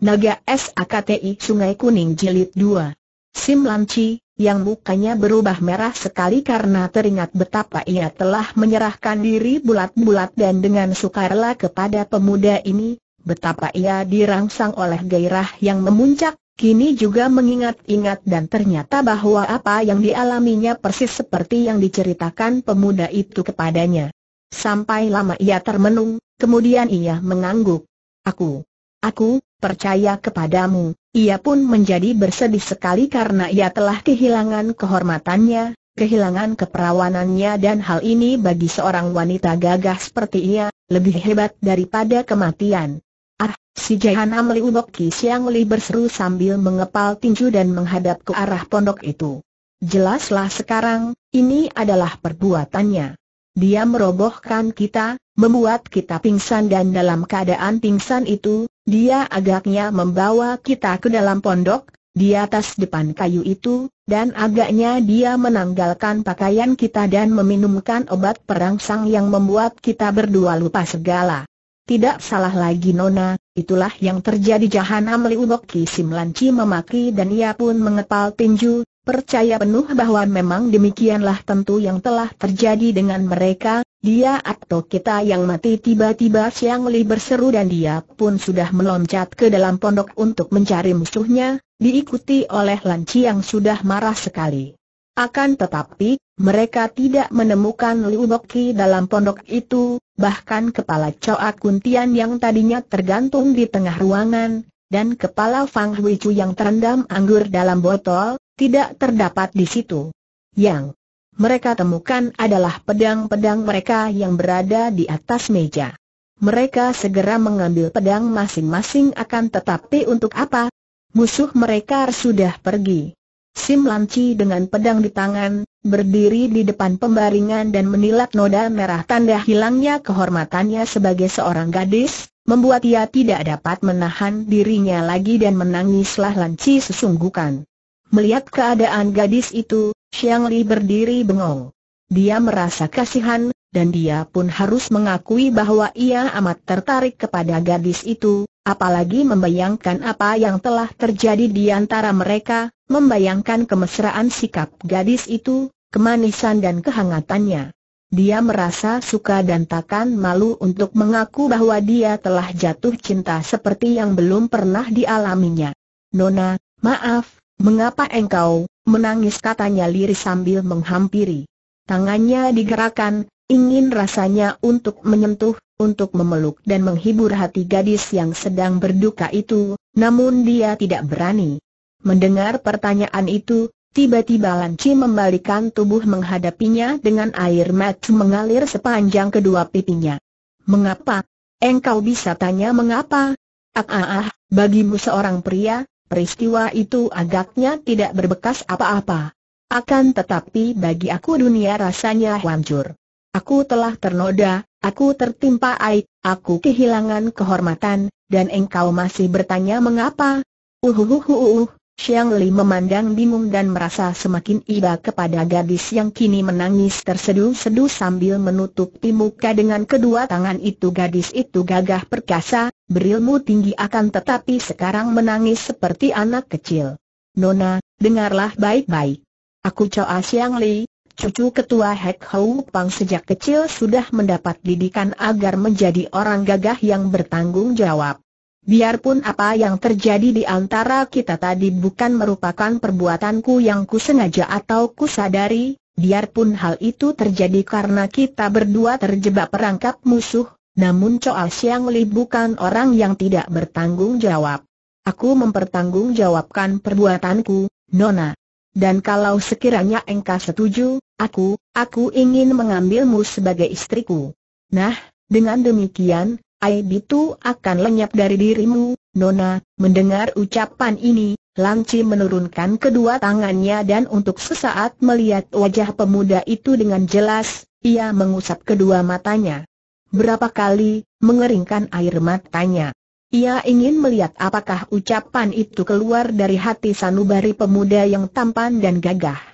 Naga SAKTI Sungai Kuning Jilid 2. Sim Lanci, yang mukanya berubah merah sekali karena teringat betapa ia telah menyerahkan diri bulat-bulat dan dengan sukarela kepada pemuda ini, betapa ia dirangsang oleh gairah yang memuncak, kini juga mengingat-ingat dan ternyata bahwa apa yang dialaminya persis seperti yang diceritakan pemuda itu kepadanya. Sampai lama ia termenung, kemudian ia mengangguk. Aku, aku, percaya kepadamu. Ia pun menjadi bersedih sekali karena ia telah kehilangan kehormatannya, kehilangan keperawanannya dan hal ini bagi seorang wanita gagah seperti ia, lebih hebat daripada kematian. Ah, si Jahanam Liu Bok Ki Siang Li berseru sambil mengepal tinju dan menghadap ke arah pondok itu. Jelaslah sekarang, ini adalah perbuatannya. Dia merobohkan kita, membuat kita pingsan dan dalam keadaan pingsan itu, dia agaknya membawa kita ke dalam pondok, di atas depan kayu itu, dan agaknya dia menanggalkan pakaian kita dan meminumkan obat perangsang yang membuat kita berdua lupa segala. Tidak salah lagi Nona, itulah yang terjadi jahanam Liubok Kisim Lanci memaki dan ia pun mengepal tinju, percaya penuh bahwa memang demikianlah tentu yang telah terjadi dengan mereka, dia atau kita yang mati tiba-tiba Siang Li berseru dan dia pun sudah meloncat ke dalam pondok untuk mencari musuhnya, diikuti oleh Chi yang sudah marah sekali. Akan tetapi, mereka tidak menemukan Liu Boki dalam pondok itu, bahkan kepala Choa Kuntian yang tadinya tergantung di tengah ruangan, dan kepala Fang Hui Chu yang terendam anggur dalam botol, tidak terdapat di situ. Yang mereka temukan adalah pedang-pedang mereka yang berada di atas meja. Mereka segera mengambil pedang masing-masing akan tetapi untuk apa? Musuh mereka sudah pergi. Sim Lanci dengan pedang di tangan, berdiri di depan pembaringan dan menilat noda merah tanda hilangnya kehormatannya sebagai seorang gadis, membuat ia tidak dapat menahan dirinya lagi dan menangislah Lanci sesungguhkan. Melihat keadaan gadis itu, Xiang Li berdiri bengong. Dia merasa kasihan, dan dia pun harus mengakui bahwa ia amat tertarik kepada gadis itu, apalagi membayangkan apa yang telah terjadi di antara mereka, membayangkan kemesraan sikap gadis itu, kemanisan dan kehangatannya. Dia merasa suka dan takkan malu untuk mengaku bahwa dia telah jatuh cinta seperti yang belum pernah dialaminya. Nona, maaf, mengapa engkau, menangis katanya Liri sambil menghampiri. Tangannya digerakkan, ingin rasanya untuk menyentuh, untuk memeluk dan menghibur hati gadis yang sedang berduka itu, namun dia tidak berani. Mendengar pertanyaan itu, Tiba-tiba Lanci membalikan tubuh menghadapinya dengan air mata mengalir sepanjang kedua pipinya. Mengapa? Engkau bisa tanya mengapa? Ah ah ah, bagimu seorang pria, Peristiwa itu agaknya tidak berbekas apa-apa. Akan tetapi bagi aku dunia rasanya hancur. Aku telah ternoda, aku tertimpa aib, aku kehilangan kehormatan, dan engkau masih bertanya mengapa? Uhuhuhuhuh, Xiang Li memandang bingung dan merasa semakin iba kepada gadis yang kini menangis terseduh-seduh sambil menutup muka dengan kedua tangan itu gadis itu gagah perkasa, berilmu tinggi akan tetapi sekarang menangis seperti anak kecil. Nona, dengarlah baik-baik. Aku Choa Xiang Li, cucu ketua Hek Hou Pang sejak kecil sudah mendapat didikan agar menjadi orang gagah yang bertanggung jawab biarpun apa yang terjadi di antara kita tadi bukan merupakan perbuatanku yang kusengaja atau kusadari, biarpun hal itu terjadi karena kita berdua terjebak perangkap musuh, namun Choa Siang Li bukan orang yang tidak bertanggung jawab. Aku mempertanggungjawabkan perbuatanku, Nona. Dan kalau sekiranya engkau setuju, aku, aku ingin mengambilmu sebagai istriku. Nah, dengan demikian, aib itu akan lenyap dari dirimu, Nona. Mendengar ucapan ini, Lanci menurunkan kedua tangannya dan untuk sesaat melihat wajah pemuda itu dengan jelas, ia mengusap kedua matanya. Berapa kali, mengeringkan air matanya. Ia ingin melihat apakah ucapan itu keluar dari hati sanubari pemuda yang tampan dan gagah.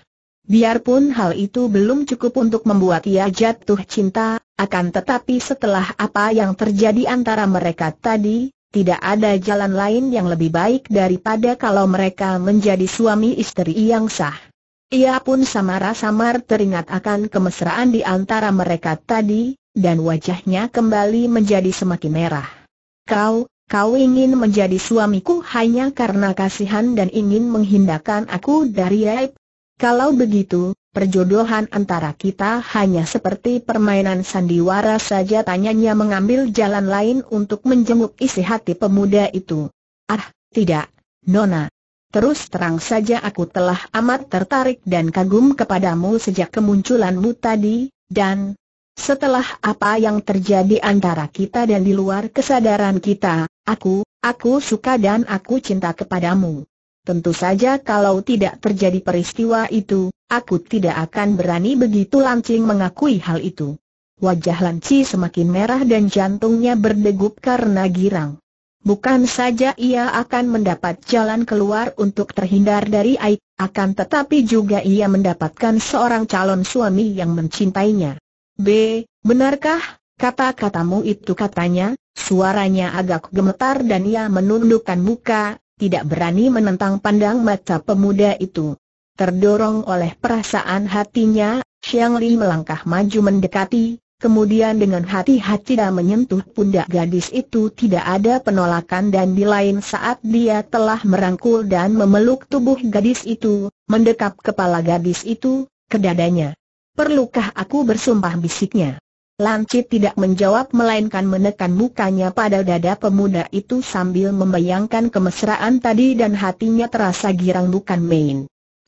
Biarpun hal itu belum cukup untuk membuat ia jatuh cinta, akan tetapi setelah apa yang terjadi antara mereka tadi, tidak ada jalan lain yang lebih baik daripada kalau mereka menjadi suami istri yang sah. Ia pun samar-samar teringat akan kemesraan di antara mereka tadi, dan wajahnya kembali menjadi semakin merah. Kau, Kau ingin menjadi suamiku hanya karena kasihan dan ingin menghindarkan aku dari aib, kalau begitu, perjodohan antara kita hanya seperti permainan sandiwara saja tanyanya mengambil jalan lain untuk menjenguk isi hati pemuda itu. Ah, tidak, Nona. Terus terang saja aku telah amat tertarik dan kagum kepadamu sejak kemunculanmu tadi, dan setelah apa yang terjadi antara kita dan di luar kesadaran kita, aku, aku suka dan aku cinta kepadamu. Tentu saja kalau tidak terjadi peristiwa itu, aku tidak akan berani begitu lancing mengakui hal itu. Wajah Lanci semakin merah dan jantungnya berdegup karena girang. Bukan saja ia akan mendapat jalan keluar untuk terhindar dari Aik, akan tetapi juga ia mendapatkan seorang calon suami yang mencintainya. B. Benarkah, kata-katamu itu katanya, suaranya agak gemetar dan ia menundukkan muka, tidak berani menentang pandang mata pemuda itu. Terdorong oleh perasaan hatinya, Xiang Li melangkah maju mendekati, kemudian dengan hati-hati dan menyentuh pundak gadis itu tidak ada penolakan dan di lain saat dia telah merangkul dan memeluk tubuh gadis itu, mendekap kepala gadis itu, ke dadanya. Perlukah aku bersumpah bisiknya? Lancip tidak menjawab melainkan menekan mukanya pada dada pemuda itu sambil membayangkan kemesraan tadi dan hatinya terasa girang bukan main.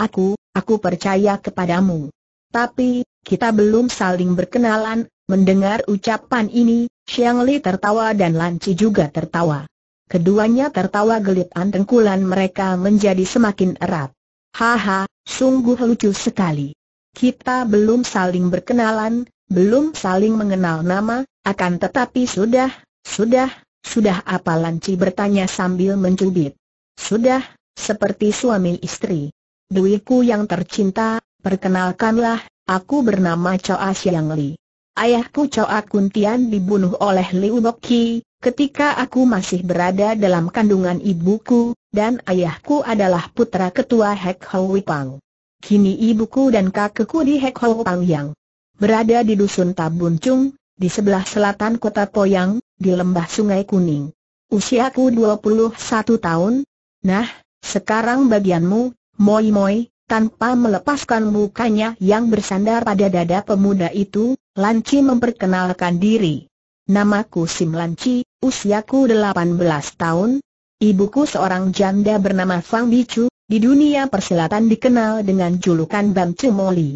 Aku, aku percaya kepadamu. Tapi, kita belum saling berkenalan, mendengar ucapan ini, Xiang Li tertawa dan Lanci juga tertawa. Keduanya tertawa gelit tengkulan mereka menjadi semakin erat. Haha, sungguh lucu sekali. Kita belum saling berkenalan, belum saling mengenal nama, akan tetapi sudah, sudah, sudah apa Lanci bertanya sambil mencubit. Sudah, seperti suami istri. Duiku yang tercinta, perkenalkanlah, aku bernama Choa Siang Li. Ayahku Choa Kuntian dibunuh oleh Liu Boki, ketika aku masih berada dalam kandungan ibuku, dan ayahku adalah putra ketua Hek Hou Pang. Kini ibuku dan kakekku di Hek Hou Pang yang berada di dusun Tabuncung, di sebelah selatan kota Poyang, di lembah Sungai Kuning. Usiaku 21 tahun. Nah, sekarang bagianmu, Moi Moi, tanpa melepaskan mukanya yang bersandar pada dada pemuda itu, Lanci memperkenalkan diri. Namaku Sim Lanci, usiaku 18 tahun. Ibuku seorang janda bernama Fang Bicu, di dunia persilatan dikenal dengan julukan Bamcu Moli.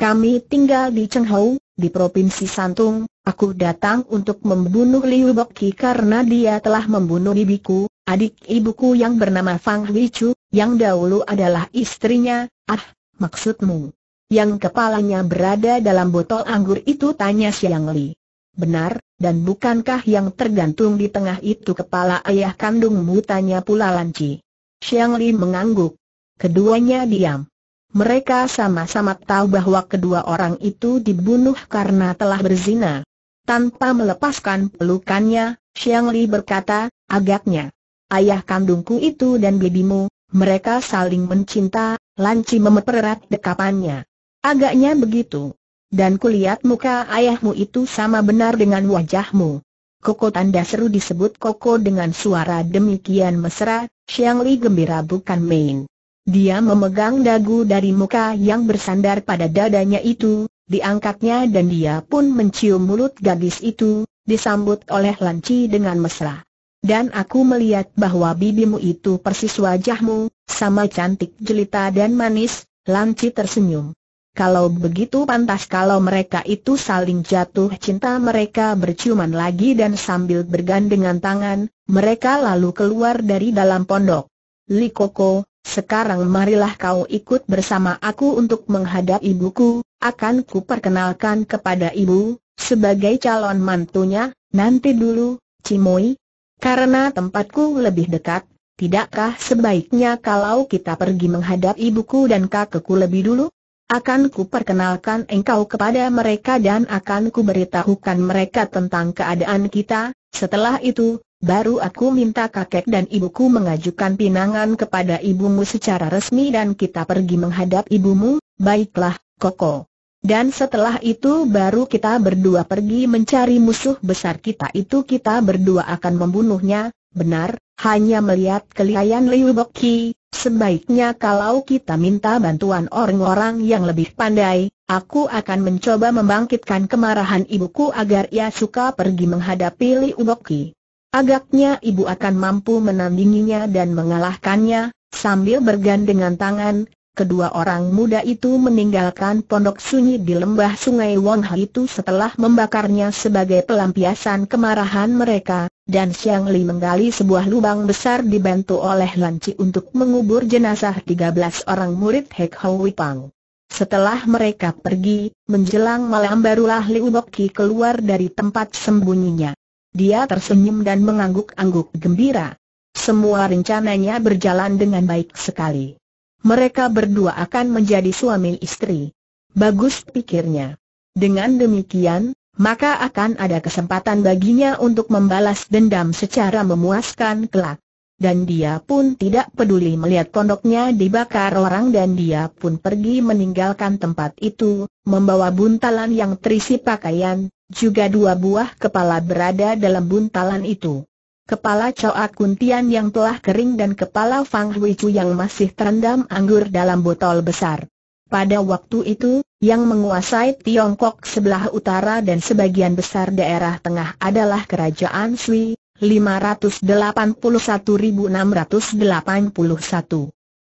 Kami tinggal di Chenghou, di Provinsi Santung, aku datang untuk membunuh Liu Boki karena dia telah membunuh ibuku, adik ibuku yang bernama Fang Chu, yang dahulu adalah istrinya, ah, maksudmu. Yang kepalanya berada dalam botol anggur itu tanya Siang Li. Benar, dan bukankah yang tergantung di tengah itu kepala ayah kandungmu tanya pula Chi. Siang Li mengangguk. Keduanya diam. Mereka sama-sama tahu bahwa kedua orang itu dibunuh karena telah berzina. Tanpa melepaskan pelukannya, Xiang Li berkata, agaknya, ayah kandungku itu dan bibimu, mereka saling mencinta, Lanci memepererat dekapannya. Agaknya begitu. Dan kulihat muka ayahmu itu sama benar dengan wajahmu. Koko tanda seru disebut Koko dengan suara demikian mesra, Xiang Li gembira bukan main. Dia memegang dagu dari muka yang bersandar pada dadanya itu, diangkatnya dan dia pun mencium mulut gadis itu, disambut oleh Lanci dengan mesra. Dan aku melihat bahwa bibimu itu persis wajahmu, sama cantik jelita dan manis, Lanci tersenyum. Kalau begitu pantas kalau mereka itu saling jatuh cinta mereka berciuman lagi dan sambil bergandengan tangan, mereka lalu keluar dari dalam pondok. Likoko, sekarang marilah kau ikut bersama aku untuk menghadap ibuku, akan ku perkenalkan kepada ibu, sebagai calon mantunya, nanti dulu, Cimoy. Karena tempatku lebih dekat, tidakkah sebaiknya kalau kita pergi menghadap ibuku dan kakekku lebih dulu? Akan ku perkenalkan engkau kepada mereka dan akan ku beritahukan mereka tentang keadaan kita, setelah itu, Baru aku minta kakek dan ibuku mengajukan pinangan kepada ibumu secara resmi dan kita pergi menghadap ibumu, baiklah, Koko. Dan setelah itu baru kita berdua pergi mencari musuh besar kita itu kita berdua akan membunuhnya, benar, hanya melihat kelihayan Liu Boki, sebaiknya kalau kita minta bantuan orang-orang yang lebih pandai, aku akan mencoba membangkitkan kemarahan ibuku agar ia suka pergi menghadapi Liu Boki. Agaknya ibu akan mampu menandinginya dan mengalahkannya, sambil bergandengan tangan, kedua orang muda itu meninggalkan pondok sunyi di lembah sungai Wong itu setelah membakarnya sebagai pelampiasan kemarahan mereka, dan Xiang Li menggali sebuah lubang besar dibantu oleh Lanci untuk mengubur jenazah 13 orang murid Hek Hoi Pang. Setelah mereka pergi, menjelang malam barulah Liu Bok keluar dari tempat sembunyinya. Dia tersenyum dan mengangguk-angguk gembira. Semua rencananya berjalan dengan baik sekali. Mereka berdua akan menjadi suami istri. Bagus pikirnya. Dengan demikian, maka akan ada kesempatan baginya untuk membalas dendam secara memuaskan kelak. Dan dia pun tidak peduli melihat pondoknya dibakar orang dan dia pun pergi meninggalkan tempat itu, membawa buntalan yang terisi pakaian, juga dua buah kepala berada dalam buntalan itu. Kepala Choa Kuntian yang telah kering dan kepala Fang Huichu yang masih terendam anggur dalam botol besar. Pada waktu itu, yang menguasai Tiongkok sebelah utara dan sebagian besar daerah tengah adalah Kerajaan Sui, 581.681.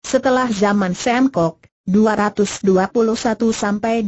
Setelah zaman Semkok, 221 sampai 265,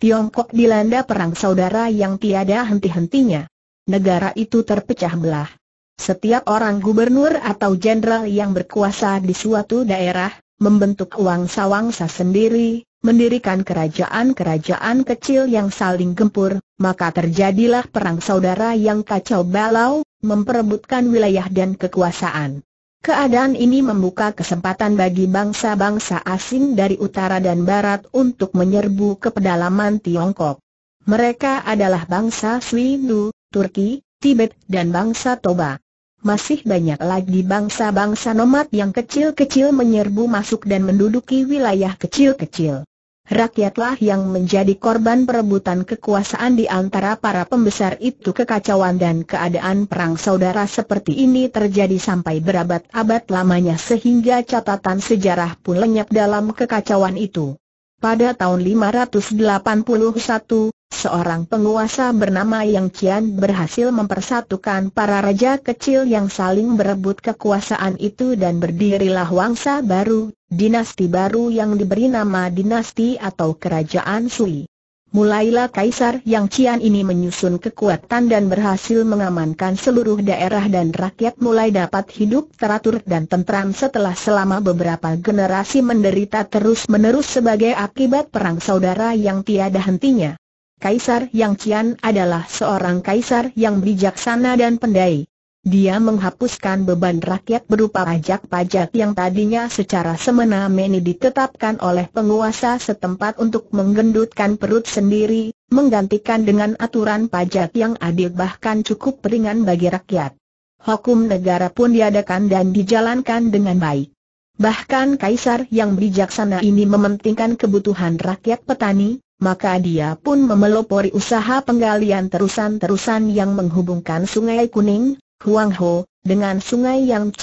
Tiongkok dilanda perang saudara yang tiada henti-hentinya. Negara itu terpecah belah. Setiap orang gubernur atau jenderal yang berkuasa di suatu daerah, membentuk wangsa-wangsa sendiri, mendirikan kerajaan-kerajaan kecil yang saling gempur, maka terjadilah perang saudara yang kacau balau, memperebutkan wilayah dan kekuasaan. Keadaan ini membuka kesempatan bagi bangsa-bangsa asing dari utara dan barat untuk menyerbu ke pedalaman Tiongkok. Mereka adalah bangsa Swindu, Turki, Tibet dan bangsa Toba. Masih banyak lagi bangsa-bangsa nomad yang kecil-kecil menyerbu masuk dan menduduki wilayah kecil-kecil rakyatlah yang menjadi korban perebutan kekuasaan di antara para pembesar itu kekacauan dan keadaan perang saudara seperti ini terjadi sampai berabad-abad lamanya sehingga catatan sejarah pun lenyap dalam kekacauan itu. Pada tahun 581, seorang penguasa bernama Yang Qian berhasil mempersatukan para raja kecil yang saling berebut kekuasaan itu dan berdirilah wangsa baru, dinasti baru yang diberi nama dinasti atau kerajaan Sui. Mulailah Kaisar Yang Qian ini menyusun kekuatan dan berhasil mengamankan seluruh daerah dan rakyat mulai dapat hidup teratur dan tentram setelah selama beberapa generasi menderita terus-menerus sebagai akibat perang saudara yang tiada hentinya. Kaisar Yang Qian adalah seorang kaisar yang bijaksana dan pandai. Dia menghapuskan beban rakyat berupa pajak-pajak yang tadinya secara semena-mena ditetapkan oleh penguasa setempat untuk menggendutkan perut sendiri, menggantikan dengan aturan pajak yang adil bahkan cukup ringan bagi rakyat. Hukum negara pun diadakan dan dijalankan dengan baik. Bahkan kaisar yang bijaksana ini mementingkan kebutuhan rakyat petani, maka dia pun memelopori usaha penggalian terusan-terusan yang menghubungkan Sungai Kuning, Huang Ho, dengan Sungai Yang C.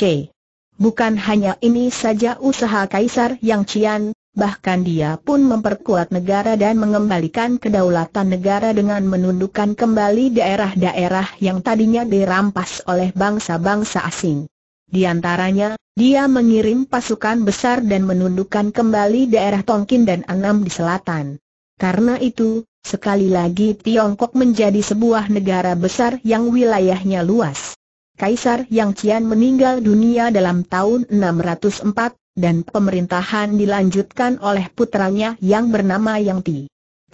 Bukan hanya ini saja usaha Kaisar Yang Cian, bahkan dia pun memperkuat negara dan mengembalikan kedaulatan negara dengan menundukkan kembali daerah-daerah yang tadinya dirampas oleh bangsa-bangsa asing. Di antaranya, dia mengirim pasukan besar dan menundukkan kembali daerah Tongkin dan Anam di selatan. Karena itu, sekali lagi Tiongkok menjadi sebuah negara besar yang wilayahnya luas. Kaisar Yang Qian meninggal dunia dalam tahun 604, dan pemerintahan dilanjutkan oleh putranya yang bernama Yang Ti.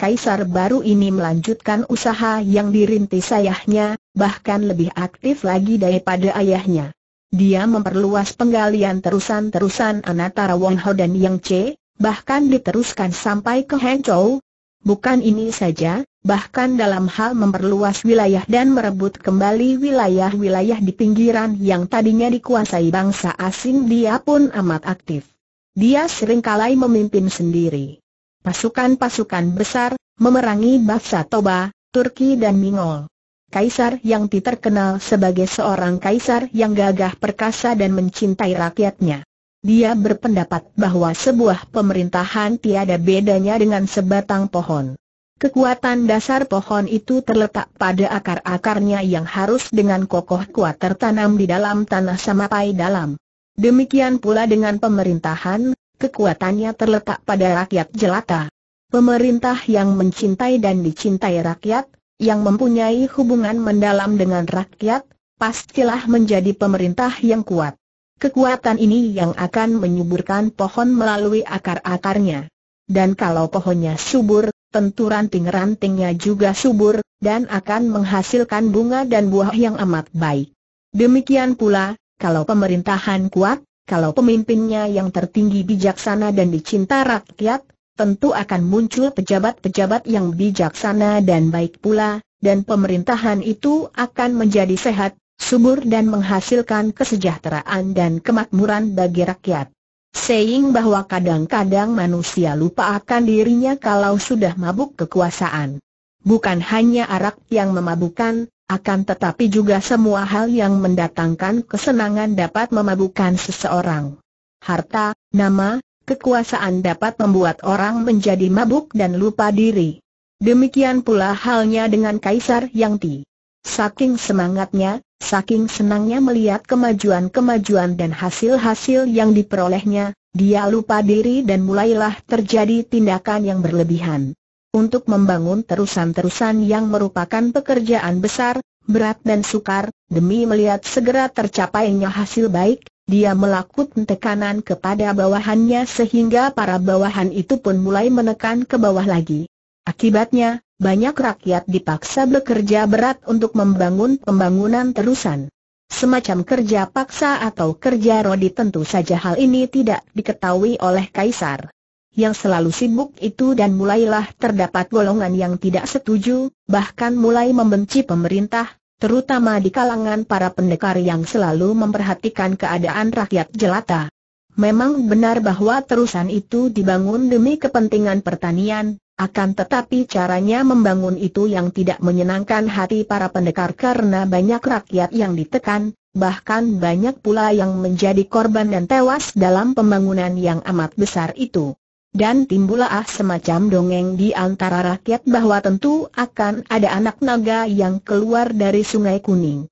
Kaisar baru ini melanjutkan usaha yang dirintis ayahnya, bahkan lebih aktif lagi daripada ayahnya. Dia memperluas penggalian terusan-terusan antara Wang dan Yang Che, bahkan diteruskan sampai ke Hangzhou, Bukan ini saja, bahkan dalam hal memperluas wilayah dan merebut kembali wilayah-wilayah di pinggiran yang tadinya dikuasai bangsa asing dia pun amat aktif. Dia seringkali memimpin sendiri. Pasukan-pasukan besar, memerangi bangsa Toba, Turki dan Mingol. Kaisar yang terkenal sebagai seorang kaisar yang gagah perkasa dan mencintai rakyatnya. Dia berpendapat bahwa sebuah pemerintahan tiada bedanya dengan sebatang pohon. Kekuatan dasar pohon itu terletak pada akar-akarnya yang harus dengan kokoh kuat tertanam di dalam tanah sampai dalam. Demikian pula dengan pemerintahan, kekuatannya terletak pada rakyat jelata. Pemerintah yang mencintai dan dicintai rakyat, yang mempunyai hubungan mendalam dengan rakyat, pastilah menjadi pemerintah yang kuat. Kekuatan ini yang akan menyuburkan pohon melalui akar-akarnya. Dan kalau pohonnya subur, tentu ranting-rantingnya juga subur, dan akan menghasilkan bunga dan buah yang amat baik. Demikian pula, kalau pemerintahan kuat, kalau pemimpinnya yang tertinggi bijaksana dan dicinta rakyat, tentu akan muncul pejabat-pejabat yang bijaksana dan baik pula, dan pemerintahan itu akan menjadi sehat, subur dan menghasilkan kesejahteraan dan kemakmuran bagi rakyat. Saying bahwa kadang-kadang manusia lupa akan dirinya kalau sudah mabuk kekuasaan. Bukan hanya arak yang memabukan, akan tetapi juga semua hal yang mendatangkan kesenangan dapat memabukan seseorang. Harta, nama, kekuasaan dapat membuat orang menjadi mabuk dan lupa diri. Demikian pula halnya dengan Kaisar Yang Ti. Saking semangatnya, saking senangnya melihat kemajuan-kemajuan dan hasil-hasil yang diperolehnya, dia lupa diri dan mulailah terjadi tindakan yang berlebihan. Untuk membangun terusan-terusan yang merupakan pekerjaan besar, berat dan sukar, demi melihat segera tercapainya hasil baik, dia melakukan tekanan kepada bawahannya sehingga para bawahan itu pun mulai menekan ke bawah lagi. Akibatnya, banyak rakyat dipaksa bekerja berat untuk membangun pembangunan terusan. Semacam kerja paksa atau kerja rodi tentu saja hal ini tidak diketahui oleh kaisar. Yang selalu sibuk itu dan mulailah terdapat golongan yang tidak setuju, bahkan mulai membenci pemerintah, terutama di kalangan para pendekar yang selalu memperhatikan keadaan rakyat jelata. Memang benar bahwa terusan itu dibangun demi kepentingan pertanian, akan tetapi caranya membangun itu yang tidak menyenangkan hati para pendekar karena banyak rakyat yang ditekan, bahkan banyak pula yang menjadi korban dan tewas dalam pembangunan yang amat besar itu. Dan timbullah semacam dongeng di antara rakyat bahwa tentu akan ada anak naga yang keluar dari sungai kuning.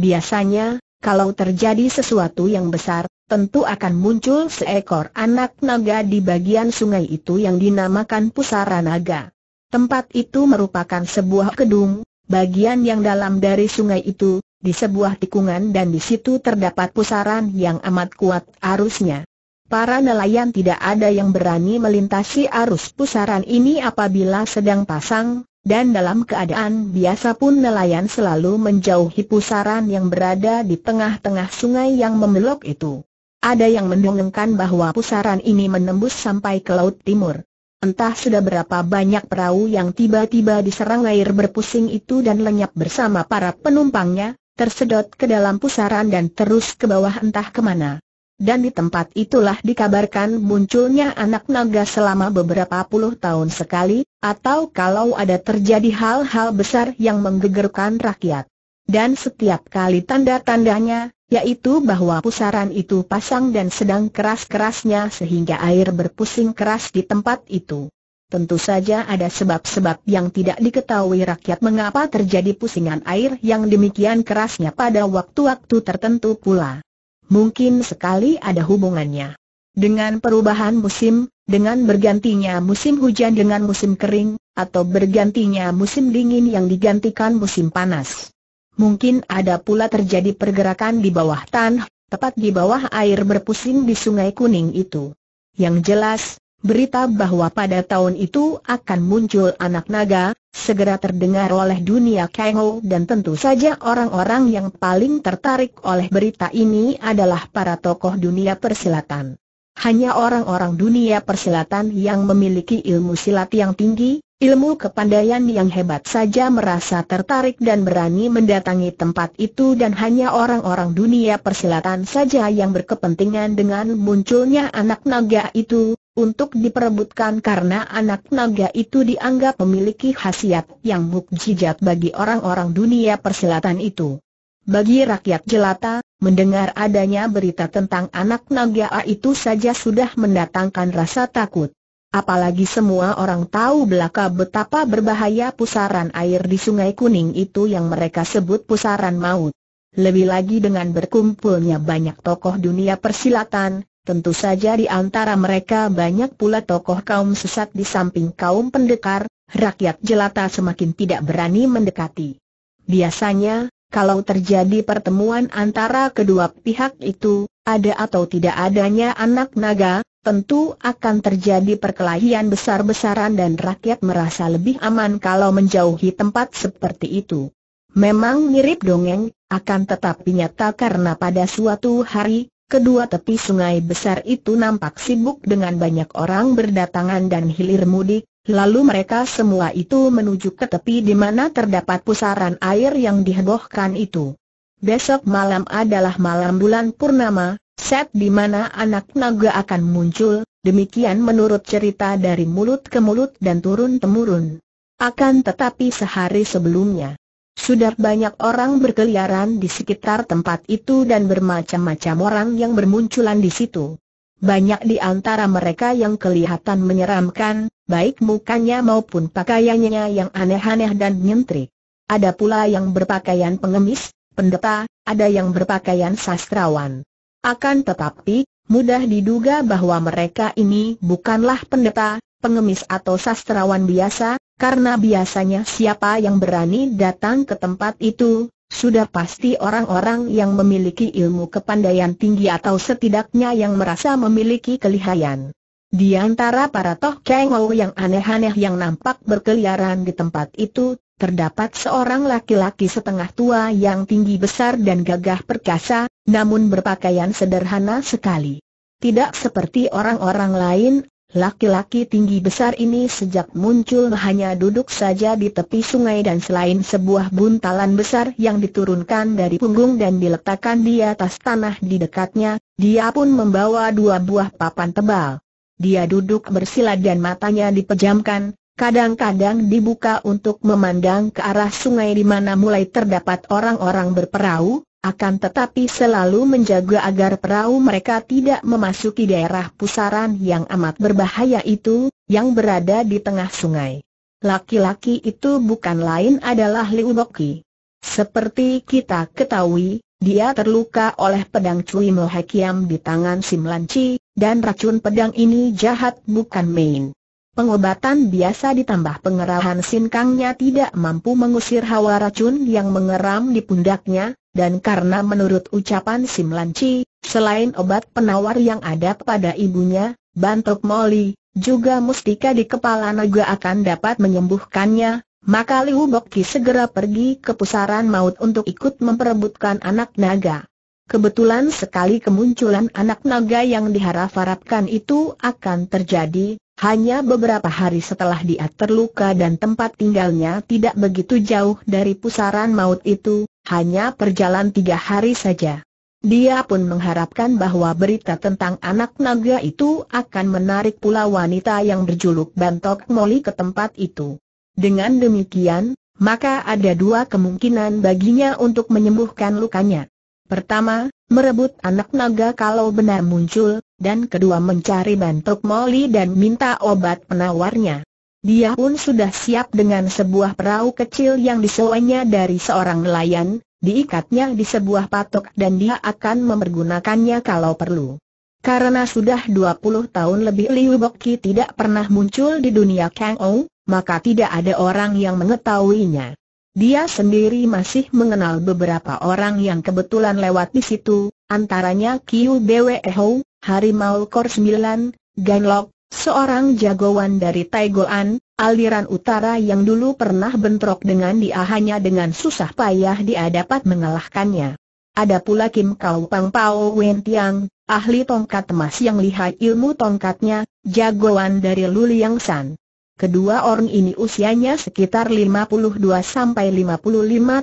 Biasanya, kalau terjadi sesuatu yang besar, tentu akan muncul seekor anak naga di bagian sungai itu yang dinamakan Pusara Naga. Tempat itu merupakan sebuah gedung, bagian yang dalam dari sungai itu, di sebuah tikungan dan di situ terdapat pusaran yang amat kuat arusnya. Para nelayan tidak ada yang berani melintasi arus pusaran ini apabila sedang pasang, dan dalam keadaan biasa pun nelayan selalu menjauhi pusaran yang berada di tengah-tengah sungai yang memelok itu. Ada yang mendongengkan bahwa pusaran ini menembus sampai ke Laut Timur. Entah sudah berapa banyak perahu yang tiba-tiba diserang air berpusing itu dan lenyap bersama para penumpangnya, tersedot ke dalam pusaran dan terus ke bawah entah kemana. Dan di tempat itulah dikabarkan munculnya anak naga selama beberapa puluh tahun sekali, atau kalau ada terjadi hal-hal besar yang menggegerkan rakyat. Dan setiap kali tanda-tandanya, yaitu bahwa pusaran itu pasang dan sedang keras-kerasnya sehingga air berpusing keras di tempat itu. Tentu saja ada sebab-sebab yang tidak diketahui rakyat mengapa terjadi pusingan air yang demikian kerasnya pada waktu-waktu tertentu pula. Mungkin sekali ada hubungannya dengan perubahan musim, dengan bergantinya musim hujan dengan musim kering, atau bergantinya musim dingin yang digantikan musim panas. Mungkin ada pula terjadi pergerakan di bawah tanah, tepat di bawah air berpusing di sungai kuning itu. Yang jelas, berita bahwa pada tahun itu akan muncul anak naga, segera terdengar oleh dunia Kengo dan tentu saja orang-orang yang paling tertarik oleh berita ini adalah para tokoh dunia persilatan. Hanya orang-orang dunia persilatan yang memiliki ilmu silat yang tinggi, Ilmu kepandaian yang hebat saja merasa tertarik dan berani mendatangi tempat itu dan hanya orang-orang dunia persilatan saja yang berkepentingan dengan munculnya anak naga itu, untuk diperebutkan karena anak naga itu dianggap memiliki khasiat yang mukjizat bagi orang-orang dunia persilatan itu. Bagi rakyat jelata, mendengar adanya berita tentang anak naga itu saja sudah mendatangkan rasa takut. Apalagi semua orang tahu belaka betapa berbahaya pusaran air di Sungai Kuning itu yang mereka sebut pusaran maut. Lebih lagi dengan berkumpulnya banyak tokoh dunia persilatan, tentu saja di antara mereka banyak pula tokoh kaum sesat di samping kaum pendekar, rakyat jelata semakin tidak berani mendekati. Biasanya, kalau terjadi pertemuan antara kedua pihak itu, ada atau tidak adanya anak naga, tentu akan terjadi perkelahian besar-besaran dan rakyat merasa lebih aman kalau menjauhi tempat seperti itu. Memang mirip dongeng, akan tetapi nyata karena pada suatu hari, kedua tepi sungai besar itu nampak sibuk dengan banyak orang berdatangan dan hilir mudik, lalu mereka semua itu menuju ke tepi di mana terdapat pusaran air yang dihebohkan itu. Besok malam adalah malam bulan purnama, set di mana anak naga akan muncul, demikian menurut cerita dari mulut ke mulut dan turun-temurun. Akan tetapi sehari sebelumnya, sudah banyak orang berkeliaran di sekitar tempat itu dan bermacam-macam orang yang bermunculan di situ. Banyak di antara mereka yang kelihatan menyeramkan, baik mukanya maupun pakaiannya yang aneh-aneh dan nyentrik. Ada pula yang berpakaian pengemis, pendeta, ada yang berpakaian sastrawan. Akan tetapi, mudah diduga bahwa mereka ini bukanlah pendeta, pengemis atau sastrawan biasa, karena biasanya siapa yang berani datang ke tempat itu, sudah pasti orang-orang yang memiliki ilmu kepandaian tinggi atau setidaknya yang merasa memiliki kelihayan. Di antara para toh Kengou yang aneh-aneh yang nampak berkeliaran di tempat itu, Terdapat seorang laki-laki setengah tua yang tinggi besar dan gagah perkasa, namun berpakaian sederhana sekali. Tidak seperti orang-orang lain, laki-laki tinggi besar ini sejak muncul hanya duduk saja di tepi sungai dan selain sebuah buntalan besar yang diturunkan dari punggung dan diletakkan di atas tanah di dekatnya, dia pun membawa dua buah papan tebal. Dia duduk bersila dan matanya dipejamkan, kadang-kadang dibuka untuk memandang ke arah sungai di mana mulai terdapat orang-orang berperahu, akan tetapi selalu menjaga agar perahu mereka tidak memasuki daerah pusaran yang amat berbahaya itu, yang berada di tengah sungai. Laki-laki itu bukan lain adalah Liu Boki. Seperti kita ketahui, dia terluka oleh pedang Cui Mohekiam di tangan Simlanci, dan racun pedang ini jahat bukan main. Pengobatan biasa ditambah pengerahan sinkangnya tidak mampu mengusir hawa racun yang mengeram di pundaknya, dan karena menurut ucapan Sim Lanci, selain obat penawar yang ada pada ibunya, bantok Molly, juga mustika di kepala naga akan dapat menyembuhkannya, maka Liu Bokki segera pergi ke pusaran maut untuk ikut memperebutkan anak naga. Kebetulan sekali kemunculan anak naga yang diharap-harapkan itu akan terjadi, hanya beberapa hari setelah dia terluka dan tempat tinggalnya tidak begitu jauh dari pusaran maut itu, hanya perjalanan tiga hari saja. Dia pun mengharapkan bahwa berita tentang anak naga itu akan menarik pula wanita yang berjuluk Bantok Moli ke tempat itu. Dengan demikian, maka ada dua kemungkinan baginya untuk menyembuhkan lukanya. Pertama, merebut anak naga kalau benar muncul, dan kedua mencari bentuk Molly dan minta obat penawarnya. Dia pun sudah siap dengan sebuah perahu kecil yang disewanya dari seorang nelayan, diikatnya di sebuah patok dan dia akan mempergunakannya kalau perlu. Karena sudah 20 tahun lebih Liu Boki tidak pernah muncul di dunia Kang Ou, maka tidak ada orang yang mengetahuinya. Dia sendiri masih mengenal beberapa orang yang kebetulan lewat di situ, antaranya Kiu Bwe Ho, Harimau Kor 9, Ganlok, seorang jagoan dari Taigoan, aliran utara yang dulu pernah bentrok dengan dia hanya dengan susah payah dia dapat mengalahkannya. Ada pula Kim Kau Pang Pao Wen Tiang, ahli tongkat emas yang lihat ilmu tongkatnya, jagoan dari Luliang San. Kedua orang ini usianya sekitar 52 55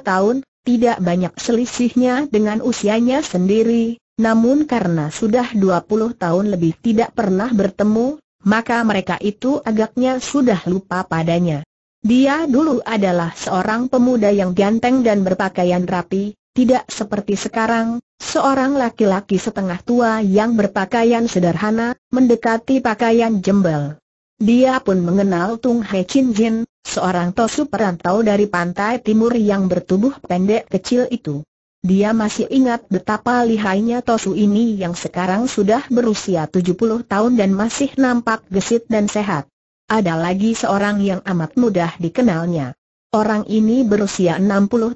tahun, tidak banyak selisihnya dengan usianya sendiri, namun karena sudah 20 tahun lebih tidak pernah bertemu, maka mereka itu agaknya sudah lupa padanya. Dia dulu adalah seorang pemuda yang ganteng dan berpakaian rapi, tidak seperti sekarang, seorang laki-laki setengah tua yang berpakaian sederhana, mendekati pakaian jembel. Dia pun mengenal Tung He Chin Jin, seorang tosu perantau dari pantai timur yang bertubuh pendek kecil itu. Dia masih ingat betapa lihainya Tosu ini yang sekarang sudah berusia 70 tahun dan masih nampak gesit dan sehat. Ada lagi seorang yang amat mudah dikenalnya. Orang ini berusia 60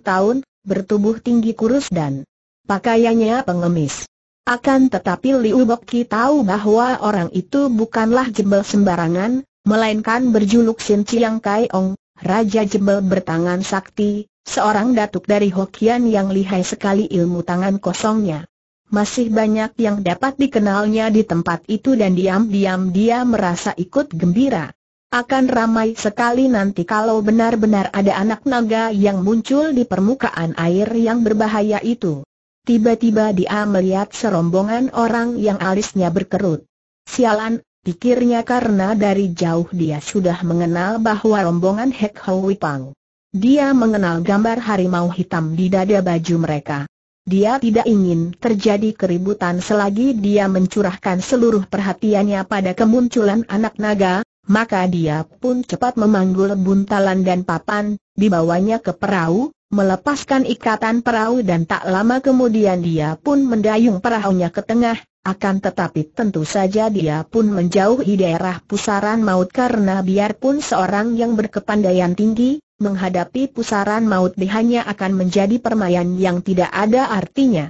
tahun, bertubuh tinggi kurus dan pakaiannya pengemis. Akan tetapi Liu Boki tahu bahwa orang itu bukanlah jebel sembarangan, melainkan berjuluk Sin Chiang Kai Ong, Raja Jebel bertangan sakti, seorang datuk dari Hokian yang lihai sekali ilmu tangan kosongnya. Masih banyak yang dapat dikenalnya di tempat itu dan diam-diam dia merasa ikut gembira. Akan ramai sekali nanti kalau benar-benar ada anak naga yang muncul di permukaan air yang berbahaya itu. Tiba-tiba dia melihat serombongan orang yang alisnya berkerut. Sialan, pikirnya karena dari jauh dia sudah mengenal bahwa rombongan Hek Hau Pang. Dia mengenal gambar harimau hitam di dada baju mereka. Dia tidak ingin terjadi keributan selagi dia mencurahkan seluruh perhatiannya pada kemunculan anak naga, maka dia pun cepat memanggul buntalan dan papan, dibawanya ke perahu, melepaskan ikatan perahu dan tak lama kemudian dia pun mendayung perahunya ke tengah, akan tetapi tentu saja dia pun menjauhi daerah pusaran maut karena biarpun seorang yang berkepandaian tinggi, menghadapi pusaran maut hanya akan menjadi permainan yang tidak ada artinya.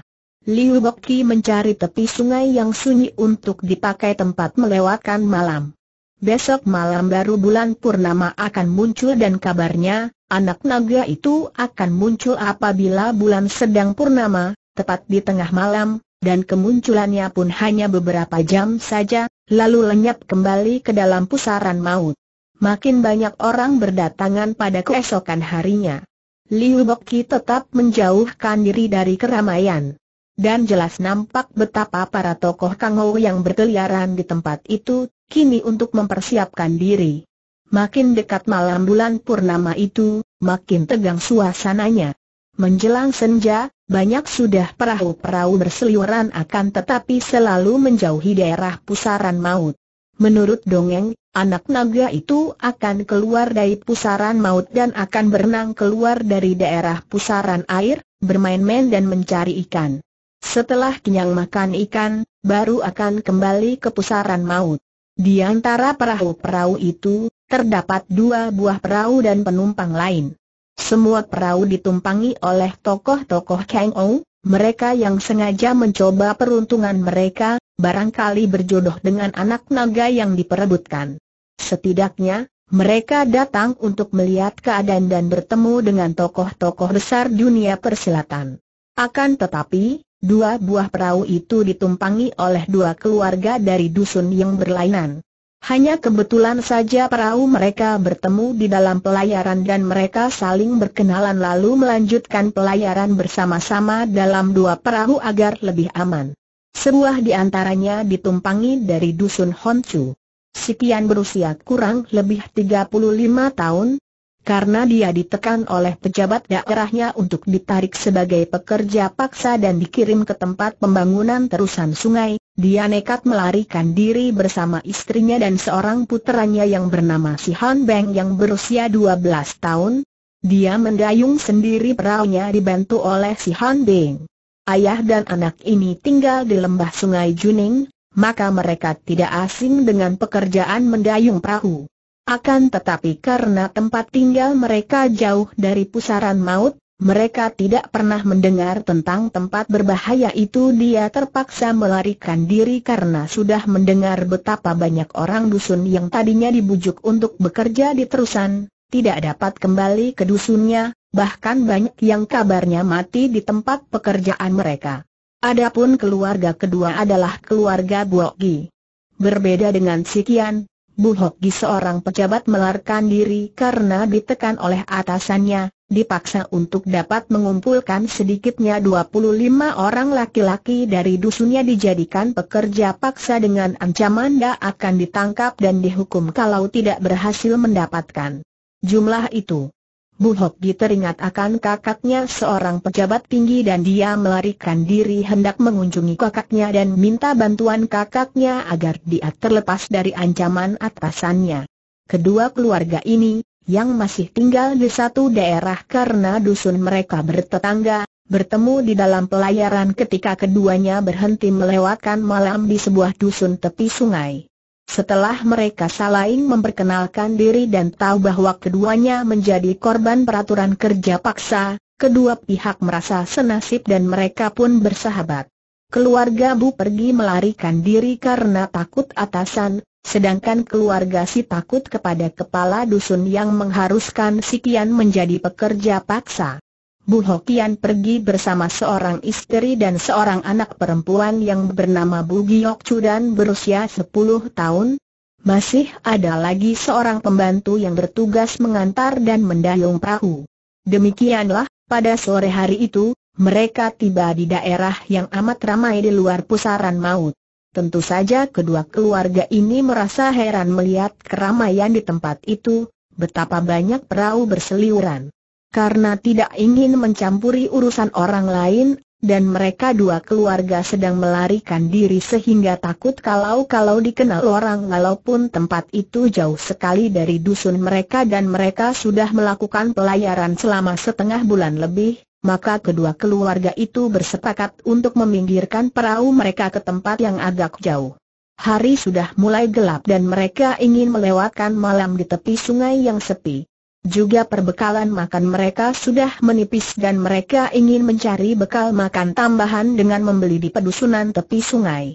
Liu Bokki mencari tepi sungai yang sunyi untuk dipakai tempat melewatkan malam. Besok malam baru bulan purnama akan muncul dan kabarnya, anak naga itu akan muncul apabila bulan sedang purnama, tepat di tengah malam, dan kemunculannya pun hanya beberapa jam saja, lalu lenyap kembali ke dalam pusaran maut. Makin banyak orang berdatangan pada keesokan harinya. Liu Boki tetap menjauhkan diri dari keramaian. Dan jelas nampak betapa para tokoh Kangou yang berkeliaran di tempat itu kini untuk mempersiapkan diri. Makin dekat malam bulan purnama itu, makin tegang suasananya. Menjelang senja, banyak sudah perahu-perahu berseliweran akan tetapi selalu menjauhi daerah pusaran maut. Menurut dongeng, anak naga itu akan keluar dari pusaran maut dan akan berenang keluar dari daerah pusaran air, bermain-main dan mencari ikan. Setelah kenyang makan ikan, baru akan kembali ke pusaran maut. Di antara perahu-perahu itu, terdapat dua buah perahu dan penumpang lain. Semua perahu ditumpangi oleh tokoh-tokoh Kang Ou, mereka yang sengaja mencoba peruntungan mereka, barangkali berjodoh dengan anak naga yang diperebutkan. Setidaknya, mereka datang untuk melihat keadaan dan bertemu dengan tokoh-tokoh besar dunia persilatan. Akan tetapi, Dua buah perahu itu ditumpangi oleh dua keluarga dari dusun yang berlainan. Hanya kebetulan saja perahu mereka bertemu di dalam pelayaran dan mereka saling berkenalan lalu melanjutkan pelayaran bersama-sama dalam dua perahu agar lebih aman. Sebuah di antaranya ditumpangi dari dusun Honchu. Sipian berusia kurang lebih 35 tahun, karena dia ditekan oleh pejabat daerahnya untuk ditarik sebagai pekerja paksa dan dikirim ke tempat pembangunan terusan sungai, dia nekat melarikan diri bersama istrinya dan seorang puteranya yang bernama Si Han Beng yang berusia 12 tahun. Dia mendayung sendiri perahunya dibantu oleh Si Han Beng. Ayah dan anak ini tinggal di lembah sungai Juning, maka mereka tidak asing dengan pekerjaan mendayung perahu. Akan tetapi karena tempat tinggal mereka jauh dari pusaran maut, mereka tidak pernah mendengar tentang tempat berbahaya itu dia terpaksa melarikan diri karena sudah mendengar betapa banyak orang dusun yang tadinya dibujuk untuk bekerja di terusan, tidak dapat kembali ke dusunnya, bahkan banyak yang kabarnya mati di tempat pekerjaan mereka. Adapun keluarga kedua adalah keluarga Buogi. Berbeda dengan Sikian, Bu Gi seorang pejabat melarikan diri karena ditekan oleh atasannya, dipaksa untuk dapat mengumpulkan sedikitnya 25 orang laki-laki dari dusunnya dijadikan pekerja paksa dengan ancaman dia akan ditangkap dan dihukum kalau tidak berhasil mendapatkan jumlah itu. Bu Hobi teringat akan kakaknya seorang pejabat tinggi dan dia melarikan diri hendak mengunjungi kakaknya dan minta bantuan kakaknya agar dia terlepas dari ancaman atasannya. Kedua keluarga ini, yang masih tinggal di satu daerah karena dusun mereka bertetangga, bertemu di dalam pelayaran ketika keduanya berhenti melewatkan malam di sebuah dusun tepi sungai. Setelah mereka saling memperkenalkan diri dan tahu bahwa keduanya menjadi korban peraturan kerja paksa, kedua pihak merasa senasib dan mereka pun bersahabat. Keluarga Bu pergi melarikan diri karena takut atasan, sedangkan keluarga si takut kepada kepala dusun yang mengharuskan si Kian menjadi pekerja paksa. Bu Hokian pergi bersama seorang istri dan seorang anak perempuan yang bernama Bu Giok Chu dan berusia 10 tahun. Masih ada lagi seorang pembantu yang bertugas mengantar dan mendayung perahu. Demikianlah, pada sore hari itu, mereka tiba di daerah yang amat ramai di luar pusaran maut. Tentu saja kedua keluarga ini merasa heran melihat keramaian di tempat itu, betapa banyak perahu berseliuran karena tidak ingin mencampuri urusan orang lain, dan mereka dua keluarga sedang melarikan diri sehingga takut kalau-kalau dikenal orang walaupun tempat itu jauh sekali dari dusun mereka dan mereka sudah melakukan pelayaran selama setengah bulan lebih, maka kedua keluarga itu bersepakat untuk meminggirkan perahu mereka ke tempat yang agak jauh. Hari sudah mulai gelap dan mereka ingin melewatkan malam di tepi sungai yang sepi juga perbekalan makan mereka sudah menipis dan mereka ingin mencari bekal makan tambahan dengan membeli di pedusunan tepi sungai.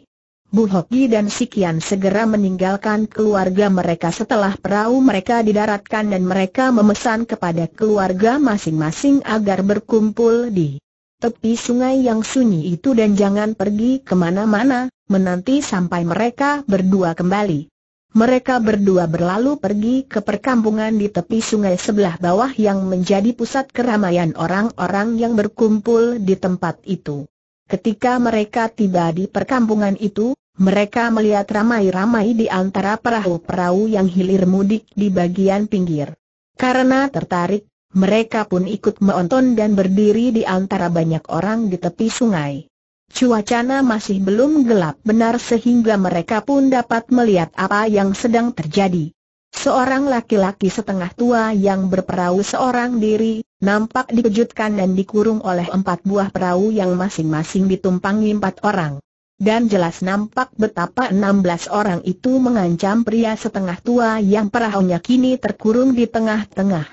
Bu Hoki dan Sikian segera meninggalkan keluarga mereka setelah perahu mereka didaratkan dan mereka memesan kepada keluarga masing-masing agar berkumpul di tepi sungai yang sunyi itu dan jangan pergi kemana-mana, menanti sampai mereka berdua kembali mereka berdua berlalu pergi ke perkampungan di tepi sungai sebelah bawah yang menjadi pusat keramaian orang-orang yang berkumpul di tempat itu. Ketika mereka tiba di perkampungan itu, mereka melihat ramai-ramai di antara perahu-perahu yang hilir mudik di bagian pinggir. Karena tertarik, mereka pun ikut menonton dan berdiri di antara banyak orang di tepi sungai. Cuacana masih belum gelap benar sehingga mereka pun dapat melihat apa yang sedang terjadi. Seorang laki-laki setengah tua yang berperahu seorang diri, nampak dikejutkan dan dikurung oleh empat buah perahu yang masing-masing ditumpangi empat orang. Dan jelas nampak betapa enam belas orang itu mengancam pria setengah tua yang perahunya kini terkurung di tengah-tengah.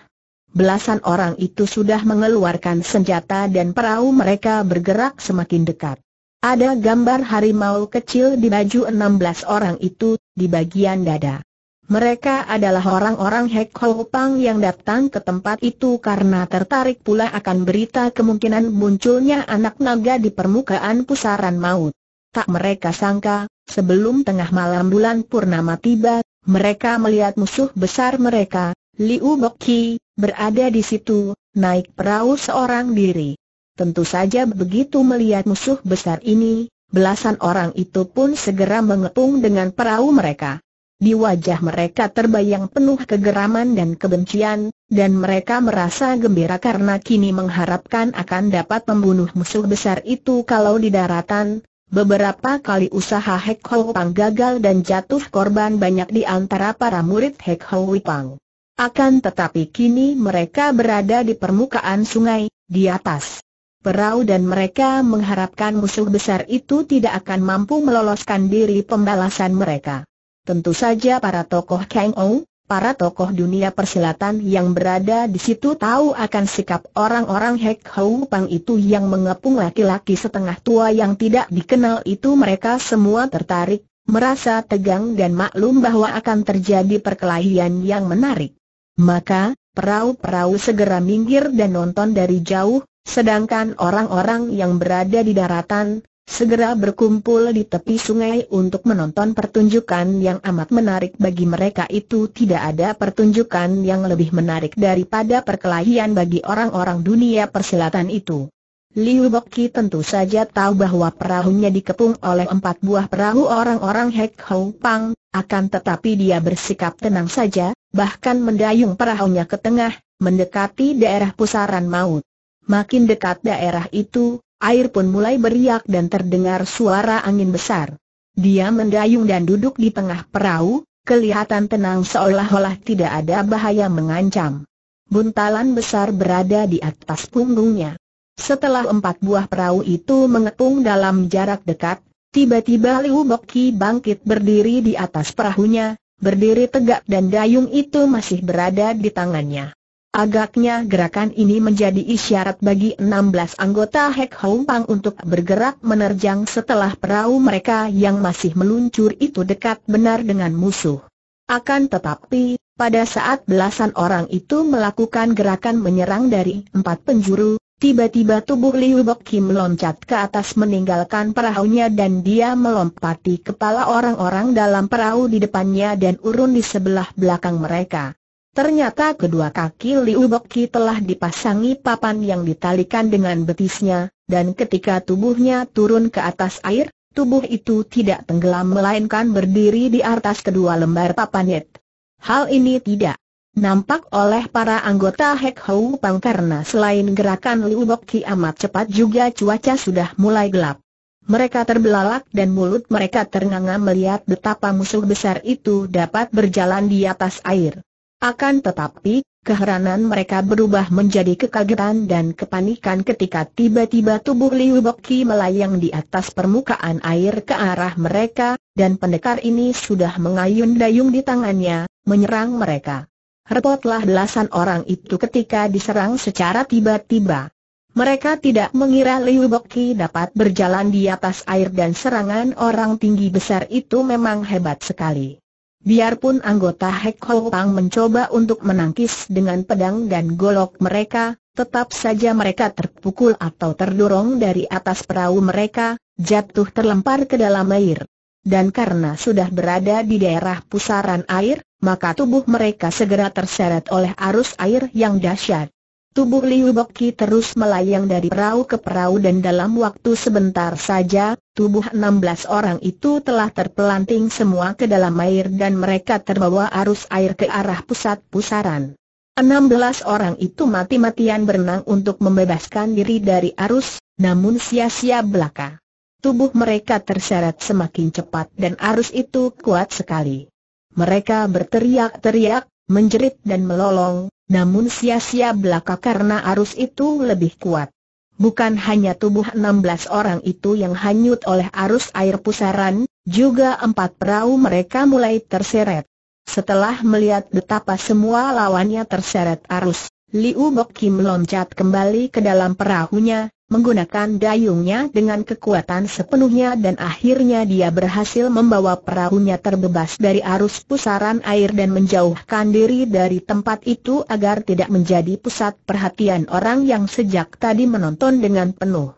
Belasan orang itu sudah mengeluarkan senjata dan perahu mereka bergerak semakin dekat. Ada gambar harimau kecil di baju 16 orang itu, di bagian dada. Mereka adalah orang-orang Hek Ho Pang yang datang ke tempat itu karena tertarik pula akan berita kemungkinan munculnya anak naga di permukaan pusaran maut. Tak mereka sangka, sebelum tengah malam bulan purnama tiba, mereka melihat musuh besar mereka, Liu Bokki, berada di situ, naik perahu seorang diri. Tentu saja begitu melihat musuh besar ini, belasan orang itu pun segera mengepung dengan perahu mereka. Di wajah mereka terbayang penuh kegeraman dan kebencian, dan mereka merasa gembira karena kini mengharapkan akan dapat membunuh musuh besar itu kalau di daratan. Beberapa kali usaha Hek Ho Pang gagal dan jatuh korban banyak di antara para murid Hek Ho Pang. Akan tetapi kini mereka berada di permukaan sungai, di atas Perahu dan mereka mengharapkan musuh besar itu tidak akan mampu meloloskan diri pembalasan mereka. Tentu saja para tokoh Kang Ou, para tokoh dunia persilatan yang berada di situ tahu akan sikap orang-orang Hek Hou Pang itu yang mengepung laki-laki setengah tua yang tidak dikenal itu mereka semua tertarik, merasa tegang dan maklum bahwa akan terjadi perkelahian yang menarik. Maka, Perahu-perahu segera minggir dan nonton dari jauh, Sedangkan orang-orang yang berada di daratan, segera berkumpul di tepi sungai untuk menonton pertunjukan yang amat menarik bagi mereka itu tidak ada pertunjukan yang lebih menarik daripada perkelahian bagi orang-orang dunia persilatan itu. Liu Boki tentu saja tahu bahwa perahunya dikepung oleh empat buah perahu orang-orang Hek Hou Pang, akan tetapi dia bersikap tenang saja, bahkan mendayung perahunya ke tengah, mendekati daerah pusaran maut. Makin dekat daerah itu, air pun mulai beriak dan terdengar suara angin besar. Dia mendayung dan duduk di tengah perahu, kelihatan tenang seolah-olah tidak ada bahaya mengancam. Buntalan besar berada di atas punggungnya. Setelah empat buah perahu itu mengepung dalam jarak dekat, tiba-tiba Liu Boki bangkit berdiri di atas perahunya, berdiri tegak dan dayung itu masih berada di tangannya. Agaknya gerakan ini menjadi isyarat bagi 16 anggota Hek Hong Pang untuk bergerak menerjang setelah perahu mereka yang masih meluncur itu dekat benar dengan musuh. Akan tetapi, pada saat belasan orang itu melakukan gerakan menyerang dari empat penjuru, tiba-tiba tubuh Liu Bok Kim loncat ke atas meninggalkan perahunya dan dia melompati kepala orang-orang dalam perahu di depannya dan urun di sebelah belakang mereka. Ternyata kedua kaki Liu Boki telah dipasangi papan yang ditalikan dengan betisnya, dan ketika tubuhnya turun ke atas air, tubuh itu tidak tenggelam melainkan berdiri di atas kedua lembar papanet. Hal ini tidak nampak oleh para anggota Hek Hou Pang karena selain gerakan Liu Boki amat cepat juga cuaca sudah mulai gelap. Mereka terbelalak dan mulut mereka ternganga melihat betapa musuh besar itu dapat berjalan di atas air. Akan tetapi, keheranan mereka berubah menjadi kekagetan dan kepanikan ketika tiba-tiba tubuh Liu Boki melayang di atas permukaan air ke arah mereka, dan pendekar ini sudah mengayun dayung di tangannya, menyerang mereka. Repotlah belasan orang itu ketika diserang secara tiba-tiba. Mereka tidak mengira Liu Boki dapat berjalan di atas air dan serangan orang tinggi besar itu memang hebat sekali. Biarpun anggota Hek Ho Pang mencoba untuk menangkis dengan pedang dan golok mereka, tetap saja mereka terpukul atau terdorong dari atas perahu mereka, jatuh terlempar ke dalam air. Dan karena sudah berada di daerah pusaran air, maka tubuh mereka segera terseret oleh arus air yang dahsyat. Tubuh Liu Boki terus melayang dari perahu ke perahu dan dalam waktu sebentar saja, tubuh 16 orang itu telah terpelanting semua ke dalam air dan mereka terbawa arus air ke arah pusat pusaran. 16 orang itu mati-matian berenang untuk membebaskan diri dari arus, namun sia-sia belaka. Tubuh mereka terseret semakin cepat dan arus itu kuat sekali. Mereka berteriak-teriak, menjerit dan melolong, namun sia-sia belaka karena arus itu lebih kuat. Bukan hanya tubuh 16 orang itu yang hanyut oleh arus air pusaran, juga empat perahu mereka mulai terseret. Setelah melihat betapa semua lawannya terseret arus, Liu Bok Kim loncat kembali ke dalam perahunya, menggunakan dayungnya dengan kekuatan sepenuhnya dan akhirnya dia berhasil membawa perahunya terbebas dari arus pusaran air dan menjauhkan diri dari tempat itu agar tidak menjadi pusat perhatian orang yang sejak tadi menonton dengan penuh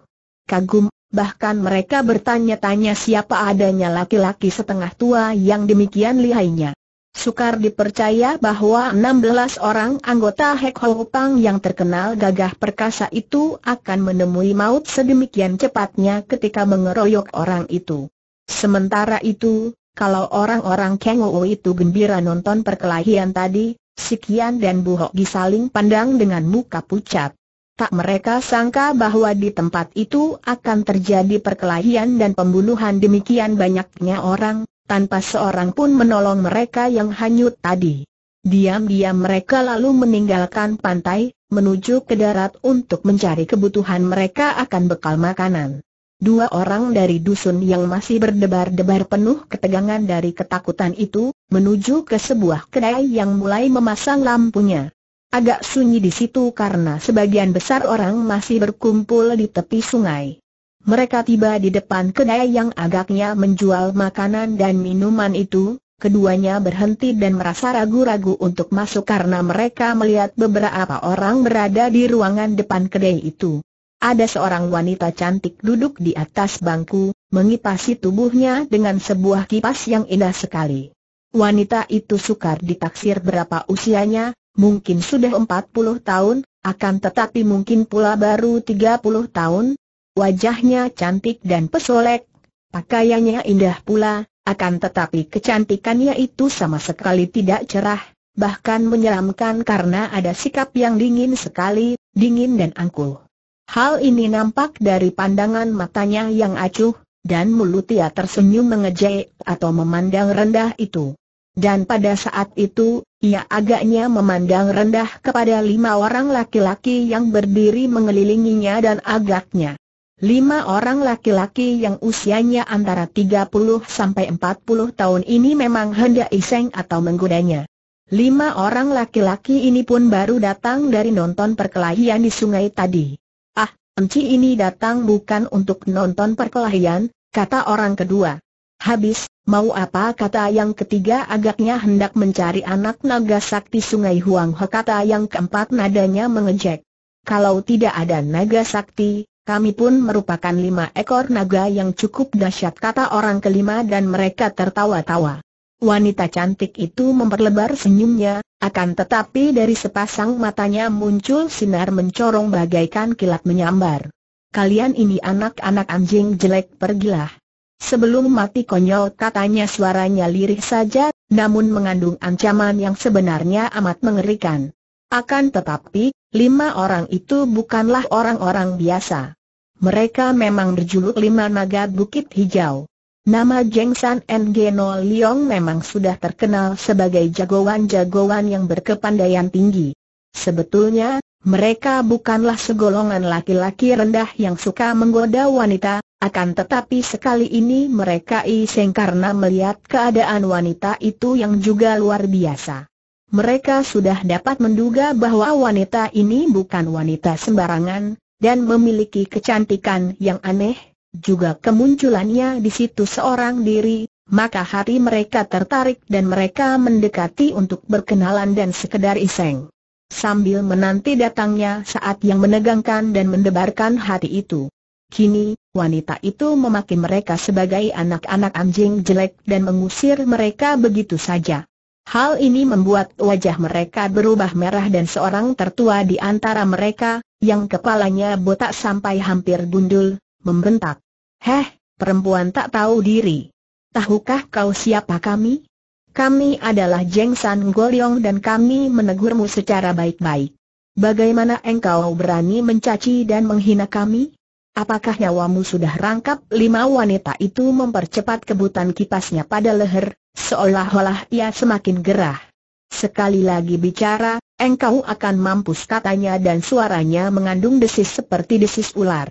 kagum, bahkan mereka bertanya-tanya siapa adanya laki-laki setengah tua yang demikian lihainya. Sukar dipercaya bahwa 16 orang anggota Hek Ho Pang yang terkenal gagah perkasa itu akan menemui maut sedemikian cepatnya ketika mengeroyok orang itu. Sementara itu, kalau orang-orang Keng itu gembira nonton perkelahian tadi, Sikian dan Bu Hoki saling pandang dengan muka pucat. Tak mereka sangka bahwa di tempat itu akan terjadi perkelahian dan pembunuhan demikian banyaknya orang, tanpa seorang pun menolong mereka yang hanyut tadi. Diam-diam mereka lalu meninggalkan pantai, menuju ke darat untuk mencari kebutuhan mereka akan bekal makanan. Dua orang dari dusun yang masih berdebar-debar penuh ketegangan dari ketakutan itu, menuju ke sebuah kedai yang mulai memasang lampunya. Agak sunyi di situ karena sebagian besar orang masih berkumpul di tepi sungai mereka tiba di depan kedai yang agaknya menjual makanan dan minuman itu, keduanya berhenti dan merasa ragu-ragu untuk masuk karena mereka melihat beberapa orang berada di ruangan depan kedai itu. Ada seorang wanita cantik duduk di atas bangku, mengipasi tubuhnya dengan sebuah kipas yang indah sekali. Wanita itu sukar ditaksir berapa usianya, mungkin sudah 40 tahun, akan tetapi mungkin pula baru 30 tahun, Wajahnya cantik dan pesolek, pakaiannya indah pula, akan tetapi kecantikannya itu sama sekali tidak cerah, bahkan menyeramkan karena ada sikap yang dingin sekali, dingin dan angkuh. Hal ini nampak dari pandangan matanya yang acuh, dan mulutnya tersenyum mengejek atau memandang rendah itu. Dan pada saat itu, ia agaknya memandang rendah kepada lima orang laki-laki yang berdiri mengelilinginya dan agaknya Lima orang laki-laki yang usianya antara 30 sampai 40 tahun ini memang hendak iseng atau menggodanya. Lima orang laki-laki ini pun baru datang dari nonton perkelahian di sungai tadi. Ah, Enci ini datang bukan untuk nonton perkelahian, kata orang kedua. Habis, mau apa kata yang ketiga agaknya hendak mencari anak naga sakti sungai Huang Ho kata yang keempat nadanya mengejek. Kalau tidak ada naga sakti, kami pun merupakan lima ekor naga yang cukup dahsyat kata orang kelima dan mereka tertawa-tawa. Wanita cantik itu memperlebar senyumnya, akan tetapi dari sepasang matanya muncul sinar mencorong bagaikan kilat menyambar. Kalian ini anak-anak anjing jelek pergilah. Sebelum mati konyol katanya suaranya lirih saja, namun mengandung ancaman yang sebenarnya amat mengerikan. Akan tetapi, lima orang itu bukanlah orang-orang biasa. Mereka memang berjuluk lima naga Bukit Hijau. Nama Jeng San Geno Liong memang sudah terkenal sebagai jagoan-jagoan yang berkepandaian tinggi. Sebetulnya, mereka bukanlah segolongan laki-laki rendah yang suka menggoda wanita, akan tetapi sekali ini mereka iseng karena melihat keadaan wanita itu yang juga luar biasa mereka sudah dapat menduga bahwa wanita ini bukan wanita sembarangan, dan memiliki kecantikan yang aneh, juga kemunculannya di situ seorang diri, maka hati mereka tertarik dan mereka mendekati untuk berkenalan dan sekedar iseng. Sambil menanti datangnya saat yang menegangkan dan mendebarkan hati itu. Kini, wanita itu memaki mereka sebagai anak-anak anjing jelek dan mengusir mereka begitu saja. Hal ini membuat wajah mereka berubah merah dan seorang tertua di antara mereka, yang kepalanya botak sampai hampir gundul, membentak. Heh, perempuan tak tahu diri. Tahukah kau siapa kami? Kami adalah Jeng San Goliong dan kami menegurmu secara baik-baik. Bagaimana engkau berani mencaci dan menghina kami? Apakah nyawamu sudah rangkap? Lima wanita itu mempercepat kebutan kipasnya pada leher, seolah-olah ia semakin gerah. Sekali lagi bicara, engkau akan mampus katanya dan suaranya mengandung desis seperti desis ular.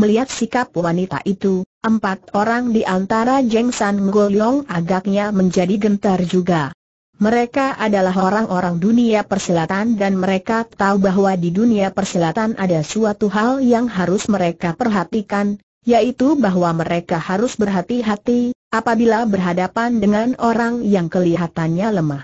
Melihat sikap wanita itu, empat orang di antara Jeng San Yong agaknya menjadi gentar juga. Mereka adalah orang-orang dunia persilatan dan mereka tahu bahwa di dunia persilatan ada suatu hal yang harus mereka perhatikan, yaitu bahwa mereka harus berhati-hati apabila berhadapan dengan orang yang kelihatannya lemah.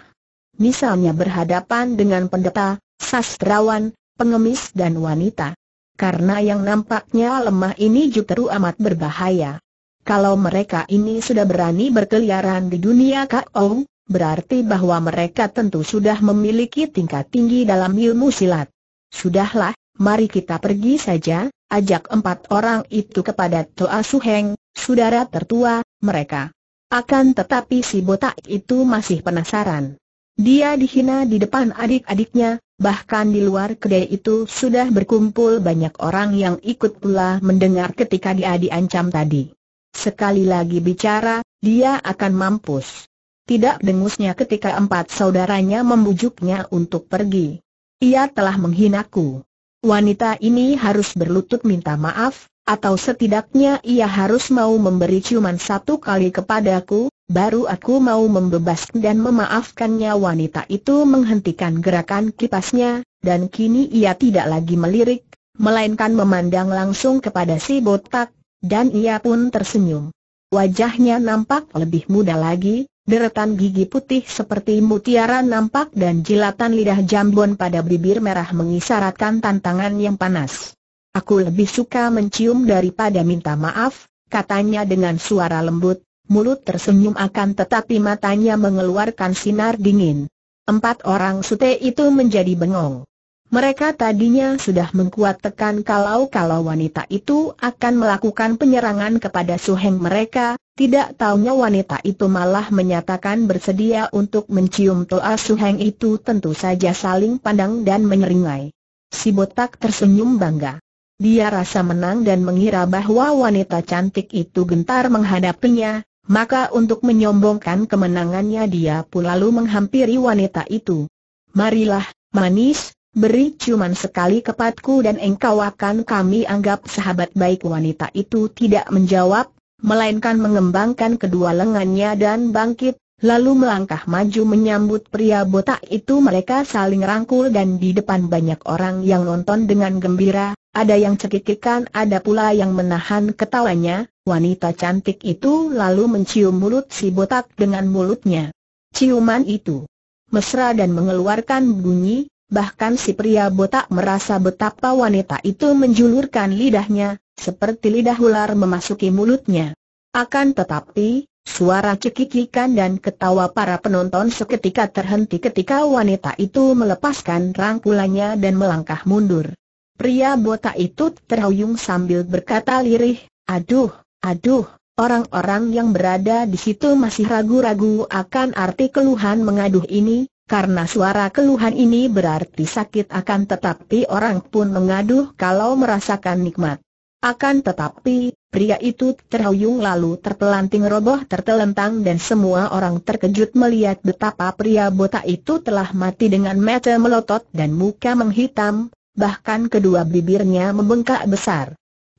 Misalnya berhadapan dengan pendeta, sastrawan, pengemis dan wanita. Karena yang nampaknya lemah ini justru amat berbahaya. Kalau mereka ini sudah berani berkeliaran di dunia kau? berarti bahwa mereka tentu sudah memiliki tingkat tinggi dalam ilmu silat. Sudahlah, mari kita pergi saja, ajak empat orang itu kepada Toa Suheng, saudara tertua, mereka. Akan tetapi si botak itu masih penasaran. Dia dihina di depan adik-adiknya, bahkan di luar kedai itu sudah berkumpul banyak orang yang ikut pula mendengar ketika dia diancam tadi. Sekali lagi bicara, dia akan mampus tidak dengusnya ketika empat saudaranya membujuknya untuk pergi. Ia telah menghinaku. Wanita ini harus berlutut minta maaf, atau setidaknya ia harus mau memberi ciuman satu kali kepadaku, baru aku mau membebaskan dan memaafkannya wanita itu menghentikan gerakan kipasnya, dan kini ia tidak lagi melirik, melainkan memandang langsung kepada si botak, dan ia pun tersenyum. Wajahnya nampak lebih muda lagi, Deretan gigi putih seperti mutiara nampak dan jilatan lidah jambon pada bibir merah mengisyaratkan tantangan yang panas. Aku lebih suka mencium daripada minta maaf, katanya dengan suara lembut, mulut tersenyum akan tetapi matanya mengeluarkan sinar dingin. Empat orang sute itu menjadi bengong. Mereka tadinya sudah mengkuat tekan kalau-kalau wanita itu akan melakukan penyerangan kepada suheng mereka, tidak taunya wanita itu malah menyatakan bersedia untuk mencium Toa Suheng itu tentu saja saling pandang dan menyeringai. Si botak tersenyum bangga. Dia rasa menang dan mengira bahwa wanita cantik itu gentar menghadapinya, maka untuk menyombongkan kemenangannya dia pun lalu menghampiri wanita itu. Marilah, manis, beri ciuman sekali kepadku dan engkau akan kami anggap sahabat baik wanita itu tidak menjawab, melainkan mengembangkan kedua lengannya dan bangkit, lalu melangkah maju menyambut pria botak itu mereka saling rangkul dan di depan banyak orang yang nonton dengan gembira, ada yang cekikikan ada pula yang menahan ketawanya, wanita cantik itu lalu mencium mulut si botak dengan mulutnya. Ciuman itu mesra dan mengeluarkan bunyi, bahkan si pria botak merasa betapa wanita itu menjulurkan lidahnya, seperti lidah ular memasuki mulutnya. Akan tetapi, suara cekikikan dan ketawa para penonton seketika terhenti ketika wanita itu melepaskan rangkulannya dan melangkah mundur. Pria botak itu terhuyung sambil berkata lirih, aduh, aduh, orang-orang yang berada di situ masih ragu-ragu akan arti keluhan mengaduh ini, karena suara keluhan ini berarti sakit akan tetapi orang pun mengaduh kalau merasakan nikmat. Akan tetapi, pria itu terhuyung lalu terpelanting roboh tertelentang dan semua orang terkejut melihat betapa pria botak itu telah mati dengan mata melotot dan muka menghitam, bahkan kedua bibirnya membengkak besar.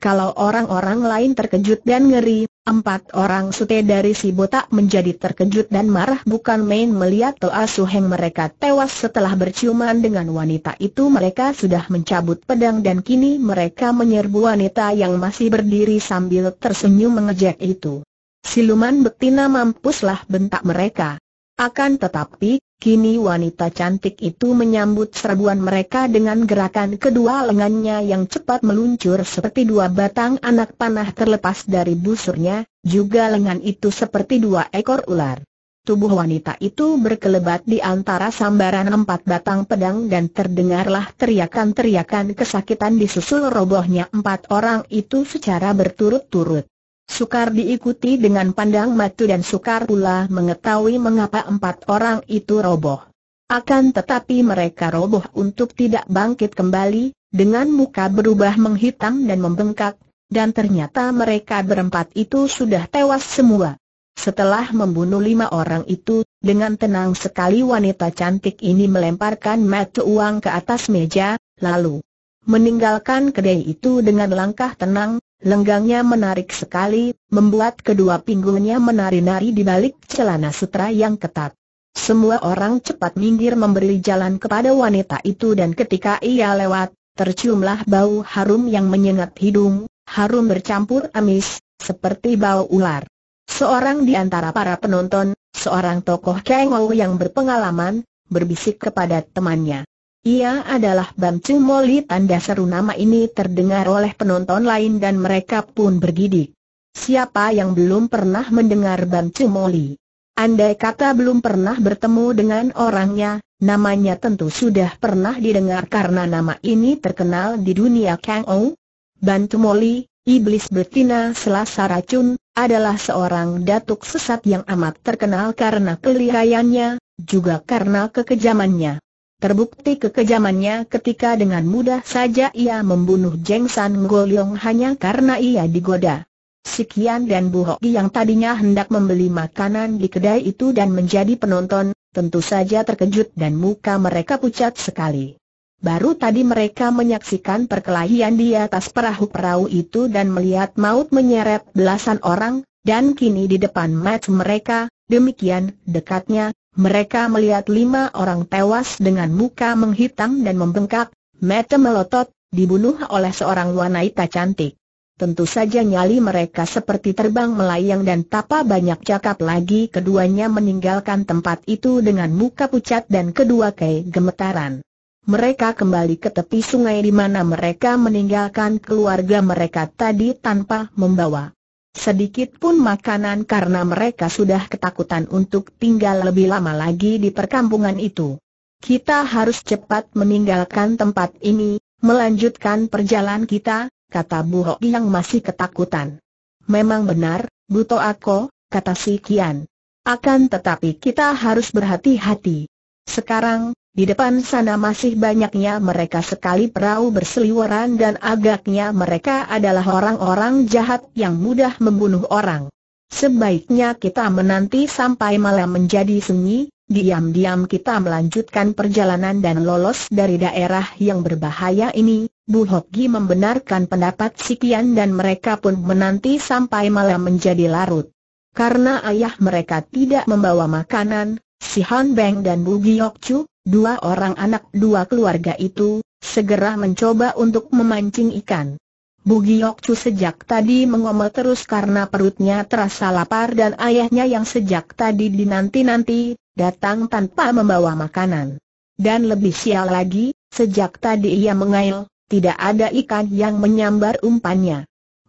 Kalau orang-orang lain terkejut dan ngeri, empat orang sute dari si botak menjadi terkejut dan marah bukan main melihat Toa Suheng mereka tewas setelah berciuman dengan wanita itu mereka sudah mencabut pedang dan kini mereka menyerbu wanita yang masih berdiri sambil tersenyum mengejek itu. Siluman betina mampuslah bentak mereka. Akan tetapi, Kini wanita cantik itu menyambut serbuan mereka dengan gerakan kedua lengannya yang cepat meluncur seperti dua batang anak panah terlepas dari busurnya, juga lengan itu seperti dua ekor ular. Tubuh wanita itu berkelebat di antara sambaran empat batang pedang dan terdengarlah teriakan-teriakan kesakitan disusul robohnya empat orang itu secara berturut-turut. Sukar diikuti dengan pandang matu dan sukar pula mengetahui mengapa empat orang itu roboh. Akan tetapi mereka roboh untuk tidak bangkit kembali, dengan muka berubah menghitam dan membengkak, dan ternyata mereka berempat itu sudah tewas semua. Setelah membunuh lima orang itu, dengan tenang sekali wanita cantik ini melemparkan mata uang ke atas meja, lalu meninggalkan kedai itu dengan langkah tenang, Lenggangnya menarik sekali, membuat kedua pinggulnya menari-nari di balik celana sutra yang ketat. Semua orang cepat minggir memberi jalan kepada wanita itu dan ketika ia lewat, terciumlah bau harum yang menyengat hidung, harum bercampur amis, seperti bau ular. Seorang di antara para penonton, seorang tokoh ngau yang berpengalaman, berbisik kepada temannya. Ia adalah Bamcu Moli tanda seru nama ini terdengar oleh penonton lain dan mereka pun bergidik. Siapa yang belum pernah mendengar Bamcu Moli? Andai kata belum pernah bertemu dengan orangnya, namanya tentu sudah pernah didengar karena nama ini terkenal di dunia Kang Ou. Bantu Moli, Iblis Betina Selasa Racun, adalah seorang datuk sesat yang amat terkenal karena kelihayannya, juga karena kekejamannya. Terbukti kekejamannya ketika dengan mudah saja ia membunuh Jeng San Goliong hanya karena ia digoda. Sekian dan Bu Hoki yang tadinya hendak membeli makanan di kedai itu dan menjadi penonton, tentu saja terkejut dan muka mereka pucat sekali. Baru tadi mereka menyaksikan perkelahian di atas perahu-perahu itu dan melihat maut menyeret belasan orang, dan kini di depan mata mereka, demikian dekatnya, mereka melihat lima orang tewas dengan muka menghitam dan membengkak, mata melotot, dibunuh oleh seorang wanita cantik. Tentu saja nyali mereka seperti terbang melayang dan tanpa banyak cakap lagi keduanya meninggalkan tempat itu dengan muka pucat dan kedua kei gemetaran. Mereka kembali ke tepi sungai di mana mereka meninggalkan keluarga mereka tadi tanpa membawa sedikit pun makanan karena mereka sudah ketakutan untuk tinggal lebih lama lagi di perkampungan itu. Kita harus cepat meninggalkan tempat ini, melanjutkan perjalanan kita, kata Bu Hok yang masih ketakutan. Memang benar, Buto Ako, kata si Kian. Akan tetapi kita harus berhati-hati. Sekarang, di depan sana masih banyaknya mereka sekali perahu berseliweran dan agaknya mereka adalah orang-orang jahat yang mudah membunuh orang. Sebaiknya kita menanti sampai malam menjadi sunyi, diam-diam kita melanjutkan perjalanan dan lolos dari daerah yang berbahaya ini. Bu Hoki membenarkan pendapat Sikian dan mereka pun menanti sampai malam menjadi larut. Karena ayah mereka tidak membawa makanan, si Han Beng dan Bu Giok Chuk, Dua orang anak dua keluarga itu, segera mencoba untuk memancing ikan. Bugiok sejak tadi mengomel terus karena perutnya terasa lapar dan ayahnya yang sejak tadi dinanti-nanti, datang tanpa membawa makanan. Dan lebih sial lagi, sejak tadi ia mengail, tidak ada ikan yang menyambar umpannya.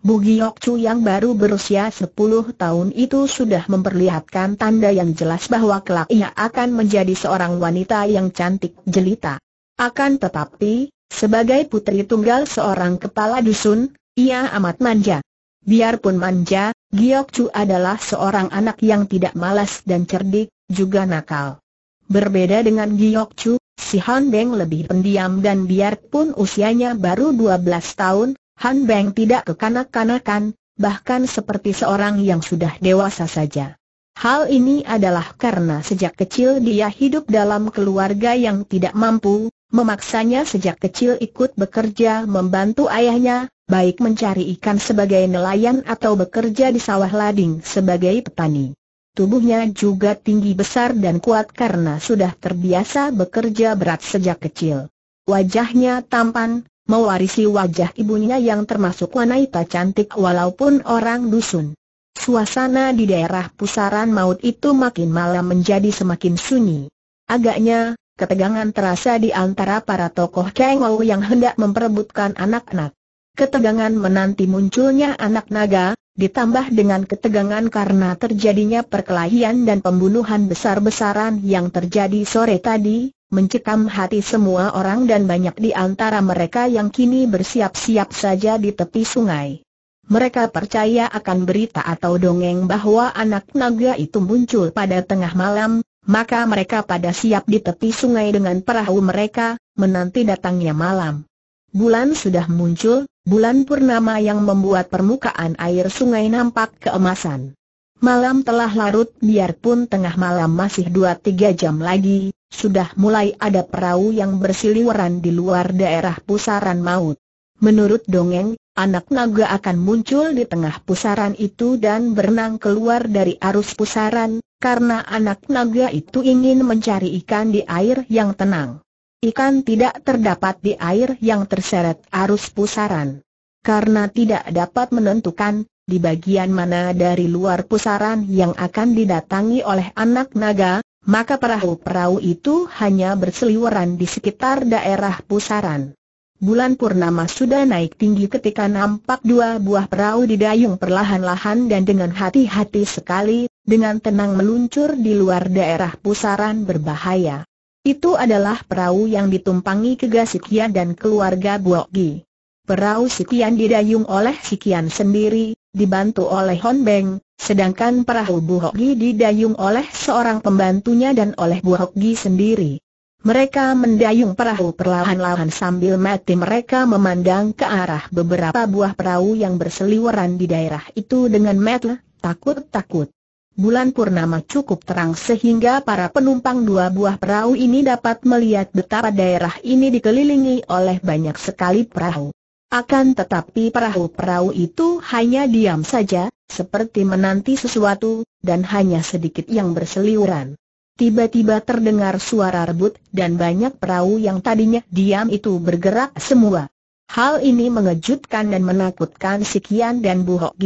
Bugiok Chu yang baru berusia 10 tahun itu sudah memperlihatkan tanda yang jelas bahwa kelak ia akan menjadi seorang wanita yang cantik jelita. Akan tetapi, sebagai putri tunggal seorang kepala dusun, ia amat manja. Biarpun manja, Giok Chu adalah seorang anak yang tidak malas dan cerdik, juga nakal. Berbeda dengan Giok Chu, si Han Deng lebih pendiam dan biarpun usianya baru 12 tahun, Han Beng tidak kekanak-kanakan, bahkan seperti seorang yang sudah dewasa saja. Hal ini adalah karena sejak kecil dia hidup dalam keluarga yang tidak mampu, memaksanya sejak kecil ikut bekerja membantu ayahnya, baik mencari ikan sebagai nelayan atau bekerja di sawah lading sebagai petani. Tubuhnya juga tinggi besar dan kuat karena sudah terbiasa bekerja berat sejak kecil. Wajahnya tampan, mewarisi wajah ibunya yang termasuk wanita cantik walaupun orang dusun. Suasana di daerah pusaran maut itu makin malam menjadi semakin sunyi. Agaknya, ketegangan terasa di antara para tokoh Kengou yang hendak memperebutkan anak-anak. Ketegangan menanti munculnya anak naga, ditambah dengan ketegangan karena terjadinya perkelahian dan pembunuhan besar-besaran yang terjadi sore tadi, mencekam hati semua orang dan banyak di antara mereka yang kini bersiap-siap saja di tepi sungai. Mereka percaya akan berita atau dongeng bahwa anak naga itu muncul pada tengah malam, maka mereka pada siap di tepi sungai dengan perahu mereka, menanti datangnya malam. Bulan sudah muncul, bulan purnama yang membuat permukaan air sungai nampak keemasan. Malam telah larut biarpun tengah malam masih 2-3 jam lagi, sudah mulai ada perahu yang bersiliweran di luar daerah pusaran maut. Menurut dongeng, anak naga akan muncul di tengah pusaran itu dan berenang keluar dari arus pusaran, karena anak naga itu ingin mencari ikan di air yang tenang. Ikan tidak terdapat di air yang terseret arus pusaran. Karena tidak dapat menentukan, di bagian mana dari luar pusaran yang akan didatangi oleh anak naga, maka perahu-perahu itu hanya berseliweran di sekitar daerah pusaran. Bulan purnama sudah naik tinggi ketika nampak dua buah perahu didayung perlahan-lahan dan dengan hati-hati sekali, dengan tenang meluncur di luar daerah pusaran berbahaya. Itu adalah perahu yang ditumpangi Kegasikian dan keluarga Buokgi. Perahu Sikian didayung oleh Sikian sendiri, dibantu oleh Hon Beng, sedangkan perahu Bu Gi didayung oleh seorang pembantunya dan oleh Bu Gi sendiri. Mereka mendayung perahu perlahan-lahan sambil mati mereka memandang ke arah beberapa buah perahu yang berseliweran di daerah itu dengan mata takut-takut. Bulan purnama cukup terang sehingga para penumpang dua buah perahu ini dapat melihat betapa daerah ini dikelilingi oleh banyak sekali perahu. Akan tetapi perahu-perahu itu hanya diam saja, seperti menanti sesuatu, dan hanya sedikit yang berseliuran. Tiba-tiba terdengar suara rebut dan banyak perahu yang tadinya diam itu bergerak semua. Hal ini mengejutkan dan menakutkan si dan Bu Hok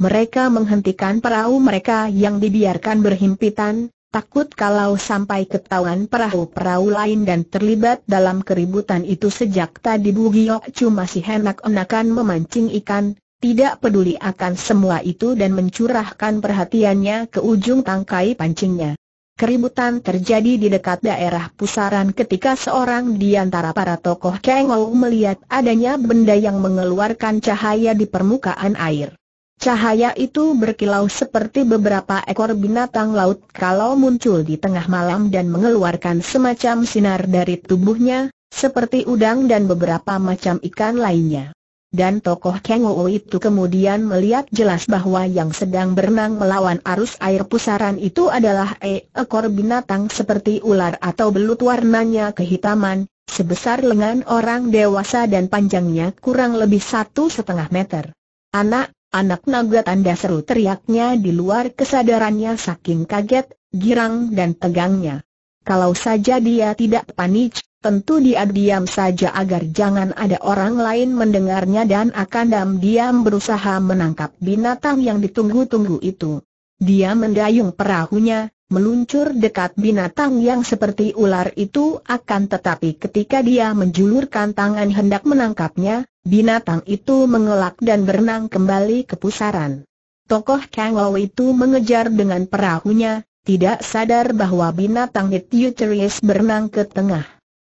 Mereka menghentikan perahu mereka yang dibiarkan berhimpitan, Takut kalau sampai ketahuan perahu-perahu lain dan terlibat dalam keributan itu sejak tadi Bu cuma masih enak-enakan memancing ikan, tidak peduli akan semua itu dan mencurahkan perhatiannya ke ujung tangkai pancingnya. Keributan terjadi di dekat daerah pusaran ketika seorang di antara para tokoh Kengou melihat adanya benda yang mengeluarkan cahaya di permukaan air. Cahaya itu berkilau seperti beberapa ekor binatang laut kalau muncul di tengah malam dan mengeluarkan semacam sinar dari tubuhnya, seperti udang dan beberapa macam ikan lainnya. Dan tokoh Wu itu kemudian melihat jelas bahwa yang sedang berenang melawan arus air pusaran itu adalah e, ekor binatang seperti ular atau belut warnanya kehitaman, sebesar lengan orang dewasa dan panjangnya kurang lebih satu setengah meter. Anak Anak naga tanda seru teriaknya di luar kesadarannya saking kaget, girang dan tegangnya. Kalau saja dia tidak panik, tentu dia diam saja agar jangan ada orang lain mendengarnya dan akan diam-diam berusaha menangkap binatang yang ditunggu-tunggu itu. Dia mendayung perahunya, meluncur dekat binatang yang seperti ular itu akan tetapi ketika dia menjulurkan tangan hendak menangkapnya, Binatang itu mengelak dan berenang kembali ke pusaran. Tokoh Kang Lo itu mengejar dengan perahunya, tidak sadar bahwa binatang Hitutries berenang ke tengah.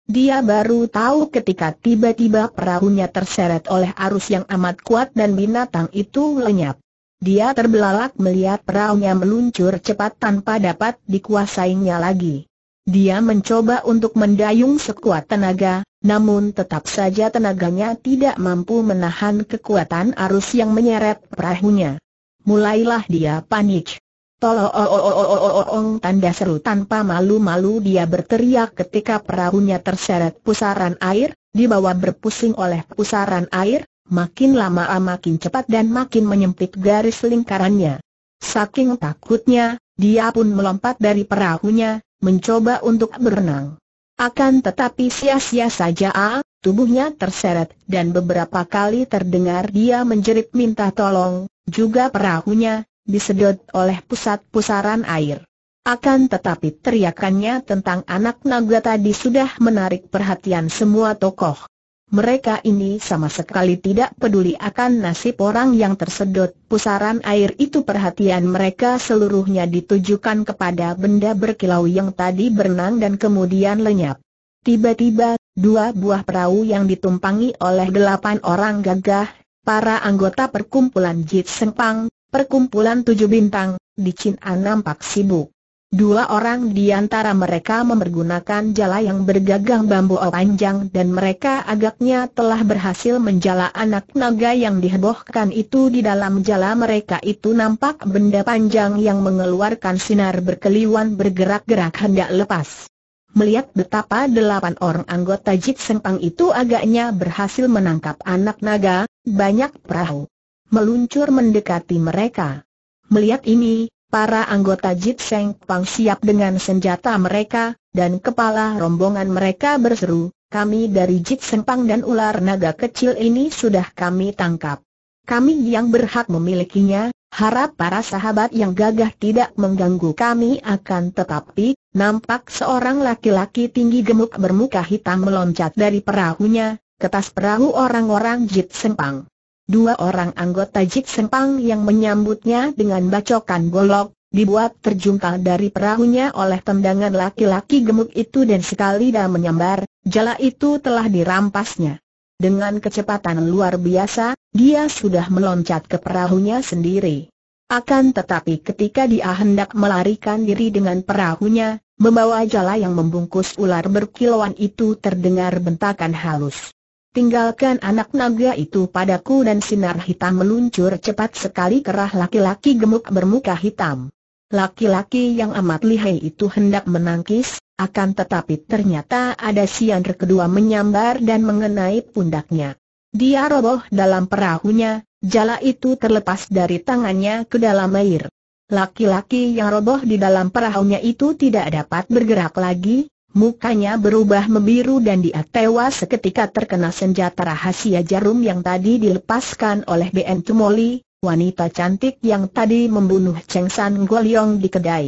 Dia baru tahu ketika tiba-tiba perahunya terseret oleh arus yang amat kuat dan binatang itu lenyap. Dia terbelalak melihat perahunya meluncur cepat tanpa dapat dikuasainya lagi. Dia mencoba untuk mendayung sekuat tenaga, namun tetap saja tenaganya tidak mampu menahan kekuatan arus yang menyeret perahunya. Mulailah dia panik. Tolong tanda seru tanpa malu-malu dia berteriak ketika perahunya terseret pusaran air, dibawa berpusing oleh pusaran air, makin lama makin cepat dan makin menyempit garis lingkarannya. Saking takutnya, dia pun melompat dari perahunya, mencoba untuk berenang. Akan tetapi sia-sia saja ah, tubuhnya terseret dan beberapa kali terdengar dia menjerit minta tolong, juga perahunya, disedot oleh pusat pusaran air. Akan tetapi teriakannya tentang anak naga tadi sudah menarik perhatian semua tokoh. Mereka ini sama sekali tidak peduli akan nasib orang yang tersedot pusaran air itu perhatian mereka seluruhnya ditujukan kepada benda berkilau yang tadi berenang dan kemudian lenyap. Tiba-tiba, dua buah perahu yang ditumpangi oleh delapan orang gagah, para anggota perkumpulan Jit Sengpang, perkumpulan tujuh bintang, di Cina nampak sibuk. Dua orang di antara mereka mempergunakan jala yang bergagang bambu panjang dan mereka agaknya telah berhasil menjala anak naga yang dihebohkan itu di dalam jala mereka itu nampak benda panjang yang mengeluarkan sinar berkeliwan bergerak-gerak hendak lepas. Melihat betapa delapan orang anggota Jit Sengpang itu agaknya berhasil menangkap anak naga, banyak perahu meluncur mendekati mereka. Melihat ini, para anggota Jit Seng Pang siap dengan senjata mereka, dan kepala rombongan mereka berseru, kami dari Jit Seng Pang dan ular naga kecil ini sudah kami tangkap. Kami yang berhak memilikinya, harap para sahabat yang gagah tidak mengganggu kami akan tetapi, nampak seorang laki-laki tinggi gemuk bermuka hitam meloncat dari perahunya, ketas perahu orang-orang Jit Seng Pang. Dua orang anggota Jik Sempang yang menyambutnya dengan bacokan golok, dibuat terjungkal dari perahunya oleh tendangan laki-laki gemuk itu dan sekali dah menyambar, jala itu telah dirampasnya. Dengan kecepatan luar biasa, dia sudah meloncat ke perahunya sendiri. Akan tetapi ketika dia hendak melarikan diri dengan perahunya, membawa jala yang membungkus ular berkilauan itu terdengar bentakan halus. Tinggalkan anak naga itu padaku dan sinar hitam meluncur cepat sekali kerah laki-laki gemuk bermuka hitam. Laki-laki yang amat lihai itu hendak menangkis, akan tetapi ternyata ada yang kedua menyambar dan mengenai pundaknya. Dia roboh dalam perahunya, jala itu terlepas dari tangannya ke dalam air. Laki-laki yang roboh di dalam perahunya itu tidak dapat bergerak lagi, Mukanya berubah membiru dan dia tewas seketika terkena senjata rahasia jarum yang tadi dilepaskan oleh BN Tumoli, wanita cantik yang tadi membunuh Cheng San Goliong di kedai.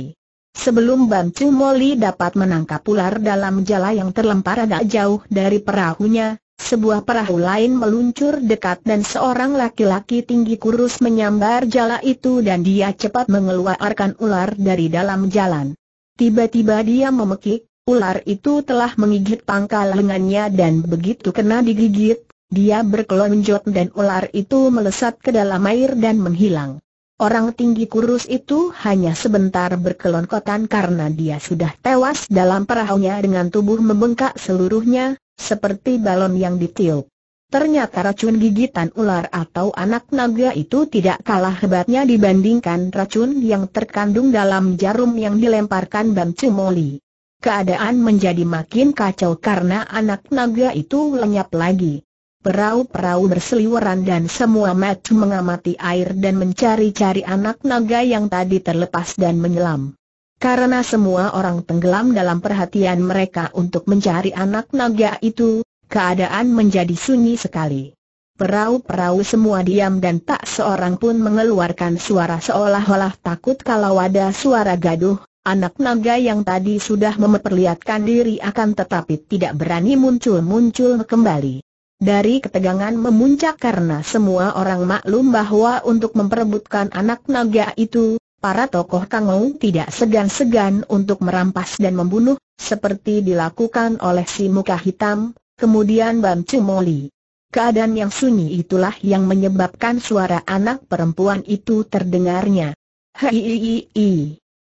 Sebelum Bam Tumoli dapat menangkap ular dalam jala yang terlempar agak jauh dari perahunya, sebuah perahu lain meluncur dekat dan seorang laki-laki tinggi kurus menyambar jala itu dan dia cepat mengeluarkan ular dari dalam jalan. Tiba-tiba dia memekik, Ular itu telah menggigit pangkal lengannya dan begitu kena digigit, dia berkelonjot dan ular itu melesat ke dalam air dan menghilang. Orang tinggi kurus itu hanya sebentar berkelonkotan karena dia sudah tewas dalam perahunya dengan tubuh membengkak seluruhnya, seperti balon yang ditiup. Ternyata racun gigitan ular atau anak naga itu tidak kalah hebatnya dibandingkan racun yang terkandung dalam jarum yang dilemparkan Bancu Moli. Keadaan menjadi makin kacau karena anak naga itu lenyap lagi. Perahu-perahu berseliweran dan semua mata mengamati air dan mencari-cari anak naga yang tadi terlepas dan menyelam. Karena semua orang tenggelam dalam perhatian mereka untuk mencari anak naga itu, keadaan menjadi sunyi sekali. Perahu-perahu semua diam dan tak seorang pun mengeluarkan suara seolah-olah takut kalau ada suara gaduh, Anak naga yang tadi sudah memperlihatkan diri akan tetapi tidak berani muncul-muncul kembali. Dari ketegangan memuncak karena semua orang maklum bahwa untuk memperebutkan anak naga itu, para tokoh Kangou tidak segan-segan untuk merampas dan membunuh, seperti dilakukan oleh si muka hitam, kemudian Bam Cumoli. Keadaan yang sunyi itulah yang menyebabkan suara anak perempuan itu terdengarnya. Hei,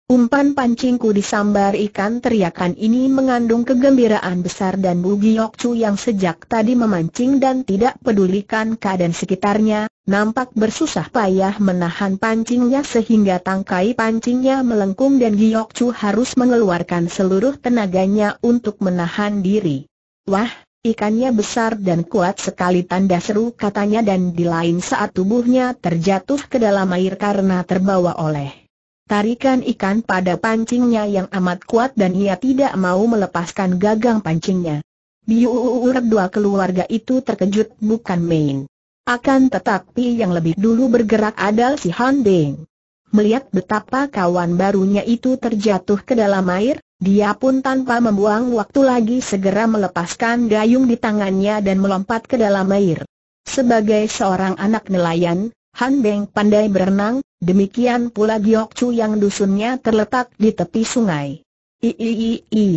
Umpan pancingku disambar ikan teriakan ini mengandung kegembiraan besar dan Bugi Giok yang sejak tadi memancing dan tidak pedulikan keadaan sekitarnya, nampak bersusah payah menahan pancingnya sehingga tangkai pancingnya melengkung dan Giok Chu harus mengeluarkan seluruh tenaganya untuk menahan diri. Wah, Ikannya besar dan kuat sekali tanda seru katanya dan di lain saat tubuhnya terjatuh ke dalam air karena terbawa oleh Tarikan ikan pada pancingnya yang amat kuat dan ia tidak mau melepaskan gagang pancingnya. Biuuuur dua keluarga itu terkejut bukan main. Akan tetapi yang lebih dulu bergerak adalah si Han Deng. Melihat betapa kawan barunya itu terjatuh ke dalam air, dia pun tanpa membuang waktu lagi segera melepaskan gayung di tangannya dan melompat ke dalam air. Sebagai seorang anak nelayan, Han Beng pandai berenang, Demikian pula Giokcu yang dusunnya terletak di tepi sungai. Iiii,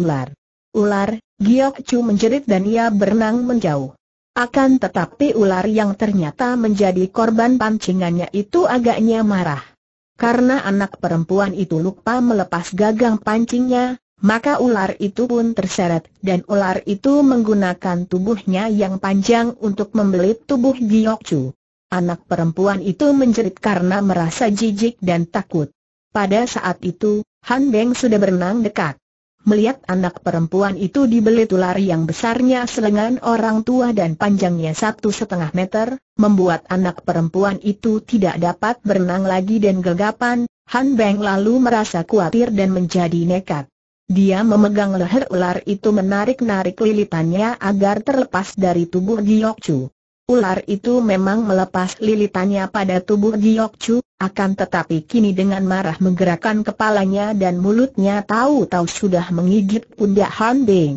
ular, ular, Giokcu menjerit dan ia berenang menjauh. Akan tetapi ular yang ternyata menjadi korban pancingannya itu agaknya marah. Karena anak perempuan itu lupa melepas gagang pancingnya, maka ular itu pun terseret dan ular itu menggunakan tubuhnya yang panjang untuk membelit tubuh Giokcu. Anak perempuan itu menjerit karena merasa jijik dan takut. Pada saat itu, Han Beng sudah berenang dekat. Melihat anak perempuan itu dibelit ular yang besarnya selengan orang tua dan panjangnya satu setengah meter, membuat anak perempuan itu tidak dapat berenang lagi dan gegapan. Han Beng lalu merasa khawatir dan menjadi nekat. Dia memegang leher ular itu menarik-narik lilitannya agar terlepas dari tubuh Giyok Chu. Ular itu memang melepas lilitannya pada tubuh Giok Chu, akan tetapi kini dengan marah menggerakkan kepalanya dan mulutnya tahu-tahu sudah mengigit pundak Han Bing.